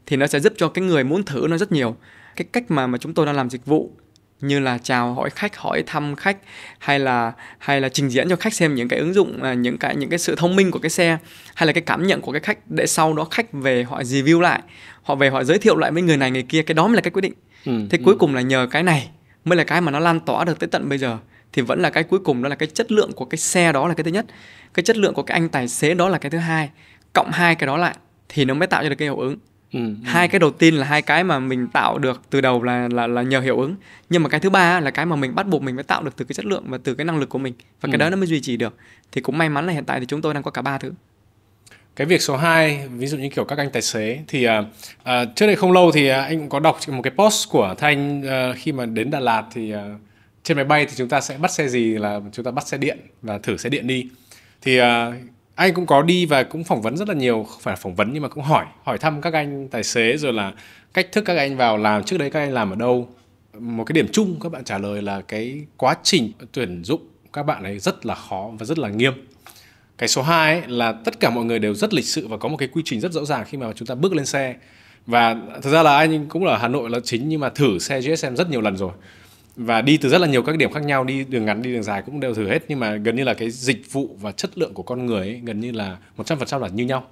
thì nó sẽ giúp cho cái người muốn thử nó rất nhiều cái cách mà mà chúng tôi đang làm dịch vụ như là chào hỏi khách hỏi thăm khách hay là hay là trình diễn cho khách xem những cái ứng dụng những cái những cái sự thông minh của cái xe hay là cái cảm nhận của cái khách để sau đó khách về họ review lại họ về họ giới thiệu lại với người này người kia cái đó mới là cái quyết định ừ, thì ừ. cuối cùng là nhờ cái này mới là cái mà nó lan tỏa được tới tận bây giờ thì vẫn là cái cuối cùng đó là cái chất lượng của cái xe đó là cái thứ nhất cái chất lượng của cái anh tài xế đó là cái thứ hai cộng hai cái đó lại thì nó mới tạo ra được cái hiệu ứng ừ, ừ. hai ừ. cái đầu tiên là hai cái mà mình tạo được từ đầu là là là nhờ hiệu ứng nhưng mà cái thứ ba là cái mà mình bắt buộc mình mới tạo được từ cái chất lượng và từ cái năng lực của mình và ừ. cái đó nó mới duy trì được thì cũng may mắn là hiện tại thì chúng tôi đang có cả ba thứ cái việc số 2 ví dụ như kiểu các anh tài xế thì uh, trước đây không lâu thì uh, anh cũng có đọc một cái post của thanh uh, khi mà đến đà lạt thì uh, trên máy bay thì chúng ta sẽ bắt xe gì là chúng ta bắt xe điện và thử xe điện đi thì uh, anh cũng có đi và cũng phỏng vấn rất là nhiều không phải phỏng vấn nhưng mà cũng hỏi hỏi thăm các anh tài xế rồi là cách thức các anh vào làm trước đấy các anh làm ở đâu một cái điểm chung các bạn trả lời là cái quá trình tuyển dụng các bạn ấy rất là khó và rất là nghiêm cái số 2 ấy, là tất cả mọi người đều rất lịch sự và có một cái quy trình rất rõ ràng khi mà chúng ta bước lên xe và thực ra là anh cũng ở Hà Nội là chính nhưng mà thử xe GSM rất nhiều lần rồi và đi từ rất là nhiều các điểm khác nhau đi đường ngắn đi đường dài cũng đều thử hết nhưng mà gần như là cái dịch vụ và chất lượng của con người ấy, gần như là 100% là như nhau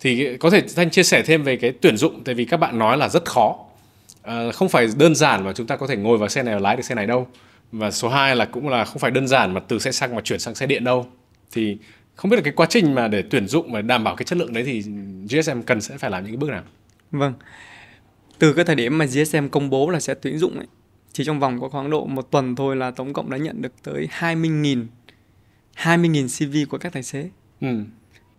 thì có thể thanh chia sẻ thêm về cái tuyển dụng tại vì các bạn nói là rất khó à, không phải đơn giản mà chúng ta có thể ngồi vào xe này và lái được xe này đâu và số 2 là cũng là không phải đơn giản mà từ xe xăng mà chuyển sang xe điện đâu thì không biết là cái quá trình mà để tuyển dụng và đảm bảo cái chất lượng đấy thì GSM cần sẽ phải làm những cái bước nào? Vâng. Từ cái thời điểm mà GSM công bố là sẽ tuyển dụng ấy, chỉ trong vòng có khoảng độ một tuần thôi là tổng cộng đã nhận được tới 20.000 20.000 CV của các tài xế. Ừ.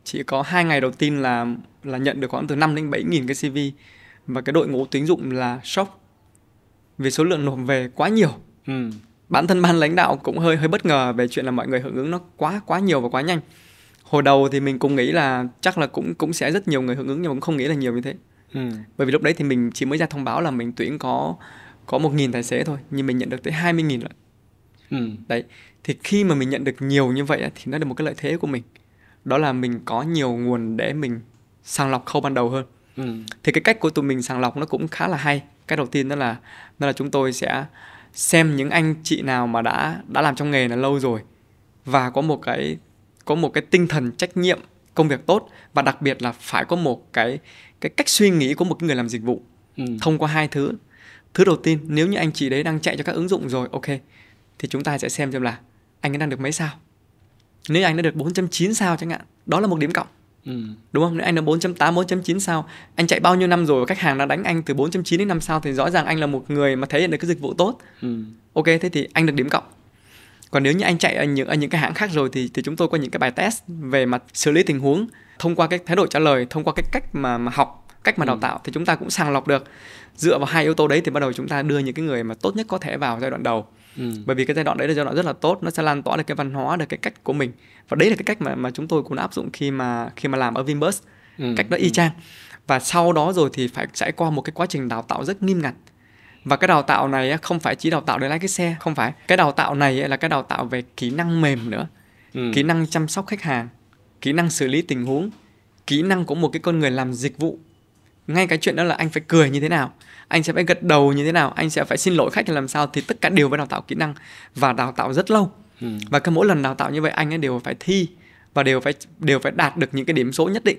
Chỉ có hai ngày đầu tiên là là nhận được khoảng từ 5 đến 7.000 cái CV và cái đội ngũ tuyển dụng là sốc vì số lượng nộp về quá nhiều. Ừ bản thân ban lãnh đạo cũng hơi hơi bất ngờ về chuyện là mọi người hưởng ứng nó quá quá nhiều và quá nhanh hồi đầu thì mình cũng nghĩ là chắc là cũng cũng sẽ rất nhiều người hưởng ứng nhưng mà cũng không nghĩ là nhiều như thế ừ. bởi vì lúc đấy thì mình chỉ mới ra thông báo là mình tuyển có có một nghìn tài xế thôi nhưng mình nhận được tới 20 nghìn rồi. Ừ. đấy thì khi mà mình nhận được nhiều như vậy thì nó là một cái lợi thế của mình đó là mình có nhiều nguồn để mình sàng lọc khâu ban đầu hơn ừ. thì cái cách của tụi mình sàng lọc nó cũng khá là hay cái đầu tiên đó là đó là chúng tôi sẽ xem những anh chị nào mà đã đã làm trong nghề là lâu rồi và có một cái có một cái tinh thần trách nhiệm công việc tốt và đặc biệt là phải có một cái cái cách suy nghĩ của một người làm dịch vụ ừ. thông qua hai thứ thứ đầu tiên nếu như anh chị đấy đang chạy cho các ứng dụng rồi ok thì chúng ta sẽ xem xem là anh ấy đang được mấy sao nếu anh đã được 4.9 sao chẳng hạn đó là một điểm cộng Đúng không? Nếu anh là 4.8, 4.9 sao? Anh chạy bao nhiêu năm rồi và khách hàng đã đánh anh từ 4.9 đến 5 sao thì rõ ràng anh là một người mà thể hiện được cái dịch vụ tốt. Ừ. Ok, thế thì anh được điểm cộng. Còn nếu như anh chạy ở những ở những cái hãng khác rồi thì thì chúng tôi có những cái bài test về mặt xử lý tình huống thông qua cái thái độ trả lời, thông qua cái cách mà mà học, cách mà ừ. đào tạo thì chúng ta cũng sàng lọc được. Dựa vào hai yếu tố đấy thì bắt đầu chúng ta đưa những cái người mà tốt nhất có thể vào giai đoạn đầu. Ừ. Bởi vì cái giai đoạn đấy là giai đoạn rất là tốt, nó sẽ lan tỏa được cái văn hóa, được cái cách của mình và đấy là cái cách mà mà chúng tôi cũng áp dụng khi mà khi mà làm ở Vinbus ừ. cách đó ừ. y chang và sau đó rồi thì phải trải qua một cái quá trình đào tạo rất nghiêm ngặt và cái đào tạo này không phải chỉ đào tạo để lái cái xe không phải cái đào tạo này là cái đào tạo về kỹ năng mềm nữa ừ. kỹ năng chăm sóc khách hàng kỹ năng xử lý tình huống kỹ năng của một cái con người làm dịch vụ ngay cái chuyện đó là anh phải cười như thế nào anh sẽ phải gật đầu như thế nào anh sẽ phải xin lỗi khách làm sao thì tất cả đều phải đào tạo kỹ năng và đào tạo rất lâu Ừ. và cứ mỗi lần đào tạo như vậy anh ấy đều phải thi và đều phải đều phải đạt được những cái điểm số nhất định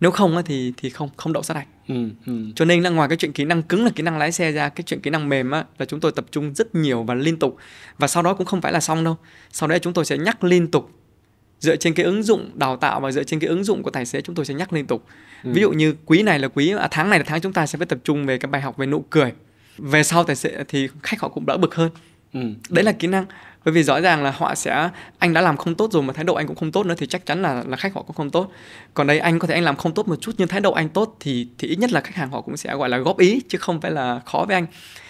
nếu không thì thì không không đậu sát hạch ừ, ừ, cho nên là ngoài cái chuyện kỹ năng cứng là kỹ năng lái xe ra cái chuyện kỹ năng mềm á, là chúng tôi tập trung rất nhiều và liên tục và sau đó cũng không phải là xong đâu sau đấy chúng tôi sẽ nhắc liên tục dựa trên cái ứng dụng đào tạo và dựa trên cái ứng dụng của tài xế chúng tôi sẽ nhắc liên tục ừ. ví dụ như quý này là quý à, tháng này là tháng chúng ta sẽ phải tập trung về cái bài học về nụ cười về sau tài xế thì khách họ cũng đỡ bực hơn ừ. đấy là kỹ năng bởi vì rõ ràng là họ sẽ anh đã làm không tốt rồi mà thái độ anh cũng không tốt nữa thì chắc chắn là là khách họ cũng không tốt còn đây anh có thể anh làm không tốt một chút nhưng thái độ anh tốt thì thì ít nhất là khách hàng họ cũng sẽ gọi là góp ý chứ không phải là khó với anh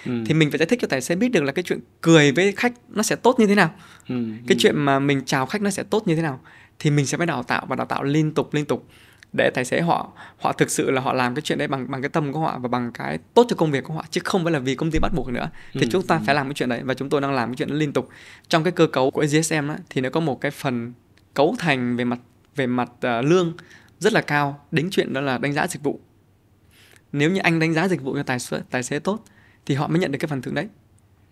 ừ. thì mình phải giải thích cho tài xế biết được là cái chuyện cười với khách nó sẽ tốt như thế nào ừ. cái ừ. chuyện mà mình chào khách nó sẽ tốt như thế nào thì mình sẽ phải đào tạo và đào tạo liên tục liên tục để tài xế họ họ thực sự là họ làm cái chuyện đấy bằng bằng cái tâm của họ và bằng cái tốt cho công việc của họ chứ không phải là vì công ty bắt buộc nữa thì ừ, chúng ta ừ. phải làm cái chuyện đấy và chúng tôi đang làm cái chuyện đó liên tục trong cái cơ cấu của GSM đó, thì nó có một cái phần cấu thành về mặt về mặt uh, lương rất là cao đến chuyện đó là đánh giá dịch vụ nếu như anh đánh giá dịch vụ cho tài xế tài xế tốt thì họ mới nhận được cái phần thưởng đấy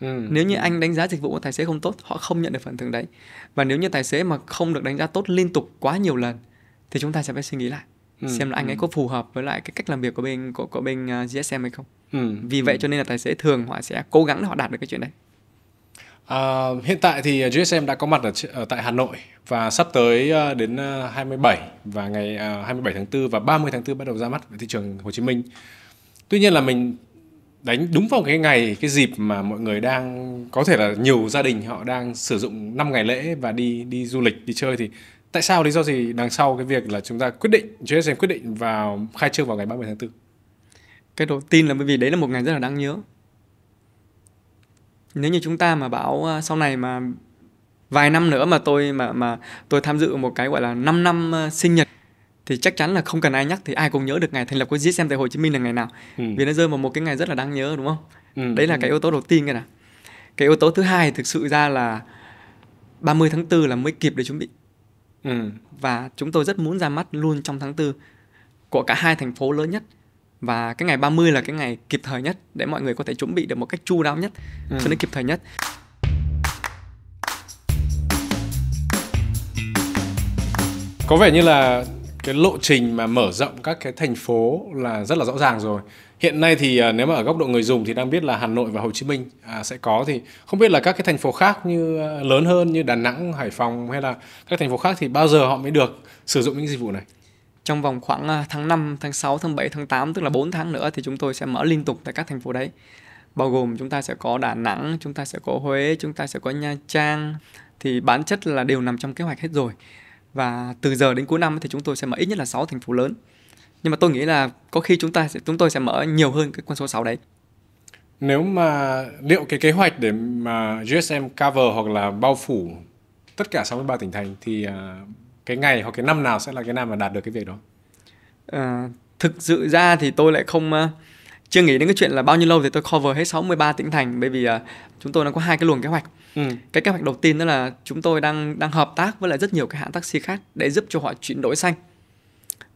Ừ. Nếu như ừ. anh đánh giá dịch vụ của tài xế không tốt, họ không nhận được phần thưởng đấy. Và nếu như tài xế mà không được đánh giá tốt liên tục quá nhiều lần thì chúng ta sẽ phải suy nghĩ lại ừ. xem là anh ừ. ấy có phù hợp với lại cái cách làm việc của bên của của bên à, GSM hay không. Ừ. Vì ừ. vậy cho nên là tài xế thường họ sẽ cố gắng để họ đạt được cái chuyện đấy. À, hiện tại thì à, GSM đã có mặt ở, ở tại Hà Nội và sắp tới à, đến 27 và ngày 27 tháng 4 và 30 tháng 4 bắt đầu ra mắt ở thị trường Hồ Chí Minh. Tuy nhiên là mình đánh đúng vào cái ngày cái dịp mà mọi người đang có thể là nhiều gia đình họ đang sử dụng 5 ngày lễ và đi đi du lịch đi chơi thì tại sao lý do gì đằng sau cái việc là chúng ta quyết định JSM quyết định vào khai trương vào ngày 30 tháng 4 cái đầu tiên là bởi vì đấy là một ngày rất là đáng nhớ nếu như chúng ta mà bảo à, sau này mà vài năm nữa mà tôi mà mà tôi tham dự một cái gọi là 5 năm à, sinh nhật thì chắc chắn là không cần ai nhắc thì ai cũng nhớ được ngày thành lập của GSM tại Hồ Chí Minh là ngày nào ừ. vì nó rơi vào một cái ngày rất là đáng nhớ đúng không ừ. đấy là ừ. cái yếu tố đầu tiên cái nào cái yếu tố thứ hai thực sự ra là 30 tháng 4 là mới kịp để chuẩn bị Ừ. Và chúng tôi rất muốn ra mắt luôn trong tháng 4 của cả hai thành phố lớn nhất và cái ngày 30 là cái ngày kịp thời nhất để mọi người có thể chuẩn bị được một cách chu đáo nhất ừ. cho đến kịp thời nhất. Có vẻ như là cái lộ trình mà mở rộng các cái thành phố là rất là rõ ràng rồi Hiện nay thì à, nếu mà ở góc độ người dùng thì đang biết là Hà Nội và Hồ Chí Minh à, sẽ có thì không biết là các cái thành phố khác như à, lớn hơn như Đà Nẵng, Hải Phòng hay là các thành phố khác thì bao giờ họ mới được sử dụng những dịch vụ này? Trong vòng khoảng tháng 5, tháng 6, tháng 7, tháng 8 tức là 4 tháng nữa thì chúng tôi sẽ mở liên tục tại các thành phố đấy. Bao gồm chúng ta sẽ có Đà Nẵng, chúng ta sẽ có Huế, chúng ta sẽ có Nha Trang thì bản chất là đều nằm trong kế hoạch hết rồi. Và từ giờ đến cuối năm thì chúng tôi sẽ mở ít nhất là 6 thành phố lớn nhưng mà tôi nghĩ là có khi chúng ta sẽ, chúng tôi sẽ mở nhiều hơn cái con số 6 đấy nếu mà liệu cái kế hoạch để mà GSM cover hoặc là bao phủ tất cả 63 tỉnh thành thì à, cái ngày hoặc cái năm nào sẽ là cái năm mà đạt được cái việc đó à, thực sự ra thì tôi lại không ờ, chưa nghĩ đến cái chuyện là bao nhiêu lâu thì tôi cover hết 63 tỉnh thành bởi vì ờ, chúng tôi nó có hai cái luồng kế hoạch. Ừ. Cái kế hoạch đầu tiên đó là chúng tôi đang đang hợp tác với lại rất nhiều cái hãng taxi khác để giúp cho họ chuyển đổi xanh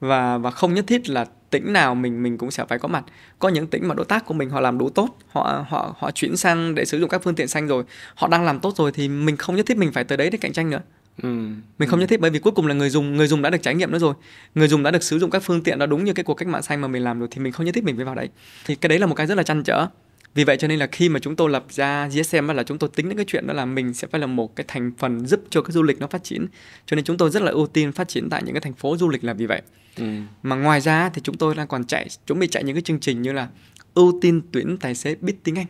và và không nhất thiết là tỉnh nào mình mình cũng sẽ phải có mặt có những tỉnh mà đối tác của mình họ làm đủ tốt họ họ họ chuyển sang để sử dụng các phương tiện xanh rồi họ đang làm tốt rồi thì mình không nhất thiết mình phải tới đấy để cạnh tranh nữa Ừ. mình không ừ. nhất thiết bởi vì cuối cùng là người dùng người dùng đã được trải nghiệm nó rồi người dùng đã được sử dụng các phương tiện đó đúng như cái cuộc cách mạng xanh mà mình làm được thì mình không nhất thiết mình phải vào đấy thì cái đấy là một cái rất là chăn trở vì vậy cho nên là khi mà chúng tôi lập ra GSM là chúng tôi tính đến cái chuyện đó là mình sẽ phải là một cái thành phần giúp cho cái du lịch nó phát triển cho nên chúng tôi rất là ưu tiên phát triển tại những cái thành phố du lịch là vì vậy ừ. mà ngoài ra thì chúng tôi đang còn chạy chuẩn bị chạy những cái chương trình như là ưu tiên tuyển tài xế biết tiếng Anh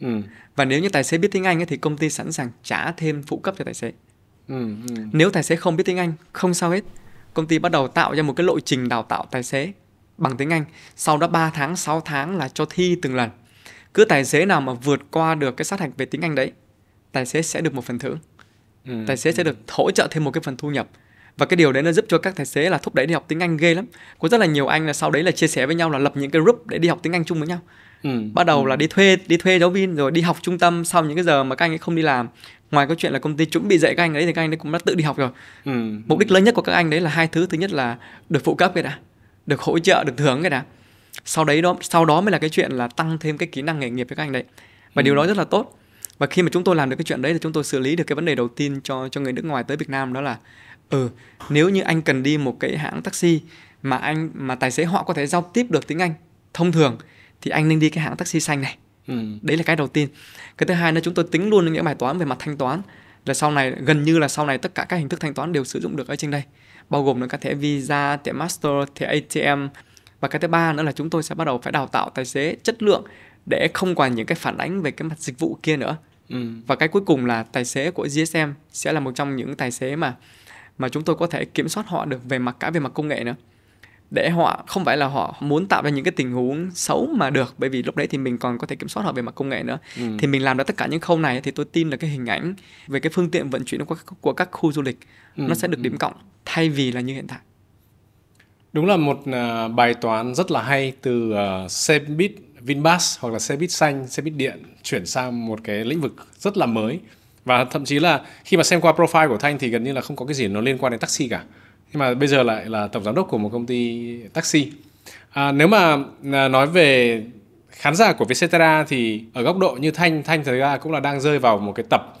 ừ. và nếu như tài xế biết tiếng Anh ấy, thì công ty sẵn sàng trả thêm phụ cấp cho tài xế ừ. Ừ. nếu tài xế không biết tiếng Anh không sao hết công ty bắt đầu tạo ra một cái lộ trình đào tạo tài xế bằng tiếng Anh sau đó 3 tháng 6 tháng là cho thi từng lần ừ cứ tài xế nào mà vượt qua được cái sát hạch về tiếng Anh đấy tài xế sẽ được một phần thưởng ừ. tài xế ừ. sẽ được hỗ trợ thêm một cái phần thu nhập và cái điều đấy nó giúp cho các tài xế là thúc đẩy đi học tiếng Anh ghê lắm có rất là nhiều anh là sau đấy là chia sẻ với nhau là lập những cái group để đi học tiếng Anh chung với nhau ừ. bắt đầu ừ. là đi thuê đi thuê giáo viên rồi đi học trung tâm sau những cái giờ mà các anh ấy không đi làm ngoài câu chuyện là công ty chuẩn bị dạy các anh ấy thì các anh ấy cũng đã tự đi học rồi ừ. mục đích lớn nhất của các anh đấy là hai thứ thứ nhất là được phụ cấp cái đã được hỗ trợ được thưởng cái đã sau đấy đó sau đó mới là cái chuyện là tăng thêm cái kỹ năng nghề nghiệp cho các anh đấy và ừ. điều đó ừ. rất là tốt và khi mà chúng tôi làm được cái chuyện đấy thì chúng tôi xử lý được cái vấn đề đầu tiên cho cho người nước ngoài tới Việt Nam đó là ừ nếu như anh cần đi một cái hãng taxi mà anh mà tài xế họ có thể giao tiếp được tiếng Anh thông thường thì anh nên đi cái hãng taxi xanh này ừ. đấy là cái đầu tiên cái thứ hai là chúng tôi tính luôn những bài toán về mặt thanh toán là sau này gần như là sau này tất cả các hình thức thanh toán đều sử dụng được ở trên đây bao gồm là các thẻ Visa, thẻ Master, thẻ ATM, và cái thứ ba nữa là chúng tôi sẽ bắt đầu phải đào tạo tài xế chất lượng để không còn những cái phản ánh về cái mặt dịch vụ kia nữa ừ. và cái cuối cùng là tài xế của GSM sẽ là một trong những tài xế mà mà chúng tôi có thể kiểm soát họ được về mặt cả về mặt công nghệ nữa để họ không phải là họ muốn tạo ra những cái tình huống xấu mà được bởi vì lúc đấy thì mình còn có thể kiểm soát họ về mặt công nghệ nữa ừ. thì mình làm được tất cả những khâu này thì tôi tin là cái hình ảnh về cái phương tiện vận chuyển của các, của các khu du lịch ừ. nó sẽ được ừ. điểm cộng thay vì là như hiện tại Đúng là một à, bài toán rất là hay từ xe à, buýt Vinbus hoặc là xe buýt xanh, xe buýt điện chuyển sang một cái lĩnh vực rất là mới. Và thậm chí là khi mà xem qua profile của Thanh thì gần như là không có cái gì nó liên quan đến taxi cả. Nhưng mà bây giờ lại là tổng giám đốc của một công ty taxi. À, nếu mà à, nói về khán giả của Vietcetera thì ở góc độ như Thanh, Thanh thời ra cũng là đang rơi vào một cái tập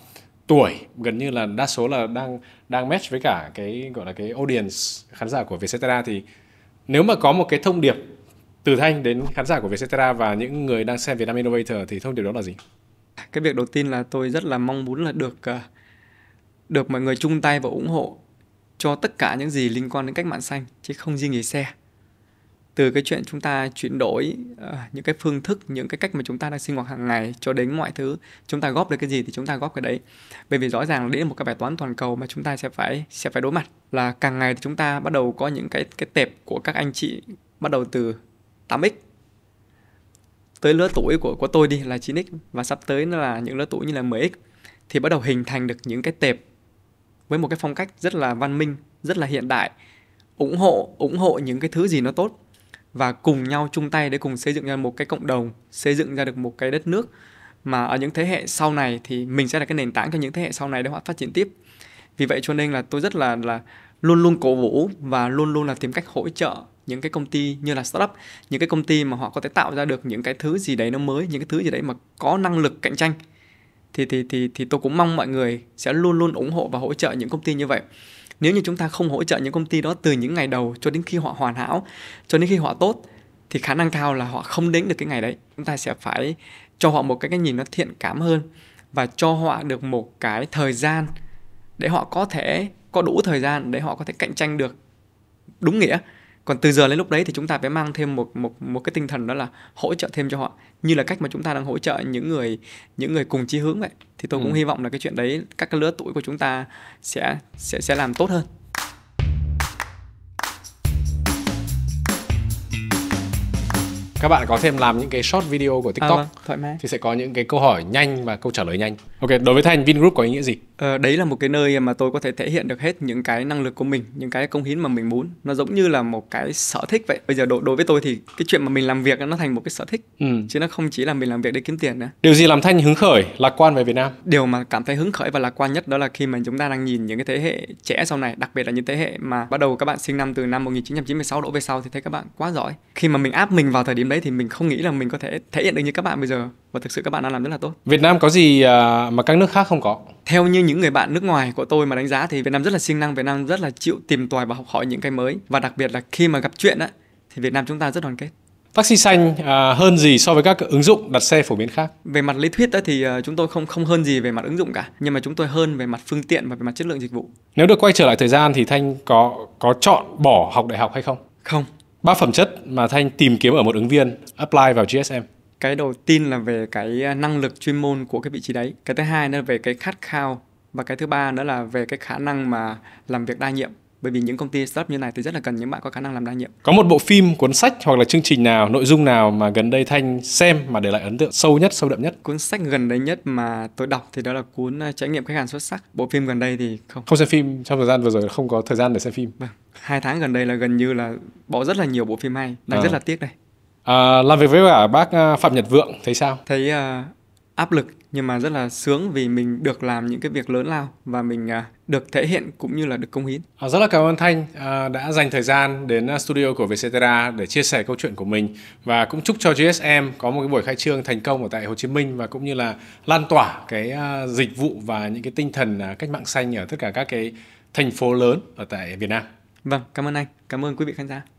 tuổi gần như là đa số là đang đang match với cả cái gọi là cái audience khán giả của Vietcetera thì nếu mà có một cái thông điệp từ Thanh đến khán giả của Vietcetera và những người đang xem Vietnam Innovator thì thông điệp đó là gì? Cái việc đầu tiên là tôi rất là mong muốn là được ờ, được mọi người chung tay và ủng hộ cho tất cả những gì liên quan đến cách mạng xanh chứ không riêng gì xe từ cái chuyện chúng ta chuyển đổi uh, những cái phương thức những cái cách mà chúng ta đang sinh hoạt hàng ngày cho đến mọi thứ chúng ta góp được cái gì thì chúng ta góp cái đấy bởi vì rõ ràng đấy là một cái bài toán toàn cầu mà chúng ta sẽ phải sẽ phải đối mặt là càng ngày thì chúng ta bắt đầu có những cái cái tệp của các anh chị bắt đầu từ 8x tới lứa tuổi của của tôi đi là 9x và sắp tới nó là những lứa tuổi như là 10x thì bắt đầu hình thành được những cái tệp với một cái phong cách rất là văn minh rất là hiện đại ủng hộ ủng hộ những cái thứ gì nó tốt và cùng nhau chung tay để cùng xây dựng ra một cái cộng đồng xây dựng ra được một cái đất nước mà ở những thế hệ sau này thì mình sẽ là cái nền tảng cho những thế hệ sau này để họ phát triển tiếp vì vậy cho nên là tôi rất là là luôn luôn cổ vũ và luôn luôn là tìm cách hỗ trợ những cái công ty như là startup những cái công ty mà họ có thể tạo ra được những cái thứ gì đấy nó mới những cái thứ gì đấy mà có năng lực cạnh tranh thì thì thì thì tôi cũng mong mọi người sẽ luôn luôn ủng hộ và hỗ trợ những công ty như vậy nếu như chúng ta không hỗ trợ những công ty đó từ những ngày đầu cho đến khi họ hoàn hảo cho đến khi họ tốt thì khả năng cao là họ không đến được cái ngày đấy chúng ta sẽ phải cho họ một cái cái nhìn nó thiện cảm hơn và cho họ được một cái thời gian để họ có thể có đủ thời gian để họ có thể cạnh tranh được đúng nghĩa còn từ giờ đến lúc đấy thì chúng ta phải mang thêm một một một cái tinh thần đó là hỗ trợ thêm cho họ như là cách mà chúng ta đang hỗ trợ những người những người cùng chí hướng vậy thì tôi ừ. cũng hy vọng là cái chuyện đấy các cái lứa tuổi của chúng ta sẽ sẽ sẽ làm tốt hơn các bạn có thêm làm những cái short video của à, tiktok à, vâng, thì sẽ có những cái câu hỏi nhanh và câu trả lời nhanh ok đối với thành vingroup có ý nghĩa gì Ờ, đấy là một cái nơi mà tôi có thể thể hiện được hết những cái năng lực của mình những cái công hiến mà mình muốn nó giống như là một cái sở thích vậy bây giờ đối, đối với tôi thì cái chuyện mà mình làm việc nó thành một cái sở thích ừ. chứ nó không chỉ là mình làm việc để kiếm tiền nữa điều gì làm thanh hứng khởi lạc quan về việt nam điều mà cảm thấy hứng khởi và lạc quan nhất đó là khi mà chúng ta đang nhìn những cái thế hệ trẻ sau này đặc biệt là những thế hệ mà bắt đầu các bạn sinh năm từ năm 1996 đổ về sau thì thấy các bạn quá giỏi khi mà mình áp mình vào thời điểm đấy thì mình không nghĩ là mình có thể thể hiện được như các bạn bây giờ và thực sự các bạn đang làm rất là tốt việt nam có gì à, mà các nước khác không có theo như những người bạn nước ngoài của tôi mà đánh giá thì Việt Nam rất là siêng năng, Việt Nam rất là chịu tìm tòi và học hỏi những cái mới và đặc biệt là khi mà gặp chuyện á thì Việt Nam chúng ta rất đoàn kết. Taxi xanh à, hơn gì so với các ứng dụng đặt xe phổ biến khác? Về mặt lý thuyết đó thì à, chúng tôi không không hơn gì về mặt ứng dụng cả, nhưng mà chúng tôi hơn về mặt phương tiện và về mặt chất lượng dịch vụ. Nếu được quay trở lại thời gian thì Thanh có có chọn bỏ học đại học hay không? Không. Ba phẩm chất mà Thanh tìm kiếm ở một ứng viên apply vào GSM cái đầu tiên là về cái à, năng lực chuyên môn của cái vị trí đấy cái thứ hai là về cái khát khao và cái thứ ba nữa là về cái khả năng mà làm việc đa nhiệm bởi vì những công ty startup như này thì rất là cần những bạn có khả năng làm đa nhiệm. Có một bộ phim, cuốn sách hoặc là chương trình nào, nội dung nào mà gần đây Thanh xem mà để lại ấn tượng sâu nhất, sâu đậm nhất? Cuốn sách gần đây nhất mà tôi đọc thì đó là cuốn à, Trải nghiệm khách hàng xuất sắc. Bộ phim gần đây thì không. Không xem phim trong thời gian vừa rồi không có thời gian để xem phim. Vâng. Hai tháng gần đây là gần như là bỏ rất là nhiều bộ phim hay, đang à. rất là tiếc đây. À, làm việc với cả bác à, Phạm Nhật Vượng thấy sao? Thấy uh, áp lực nhưng mà rất là sướng vì mình được làm những cái việc lớn lao và mình uh, được thể hiện cũng như là được công hiến. À, rất là cảm ơn Thanh uh, đã dành thời gian đến studio của Vietcetera để chia sẻ câu chuyện của mình và cũng chúc cho GSM có một cái buổi khai trương thành công ở tại Hồ Chí Minh và cũng như là lan tỏa cái uh, dịch vụ và những cái tinh thần uh, cách mạng xanh ở tất cả các cái thành phố lớn ở tại Việt Nam. Vâng, cảm ơn anh. Cảm ơn quý vị khán giả.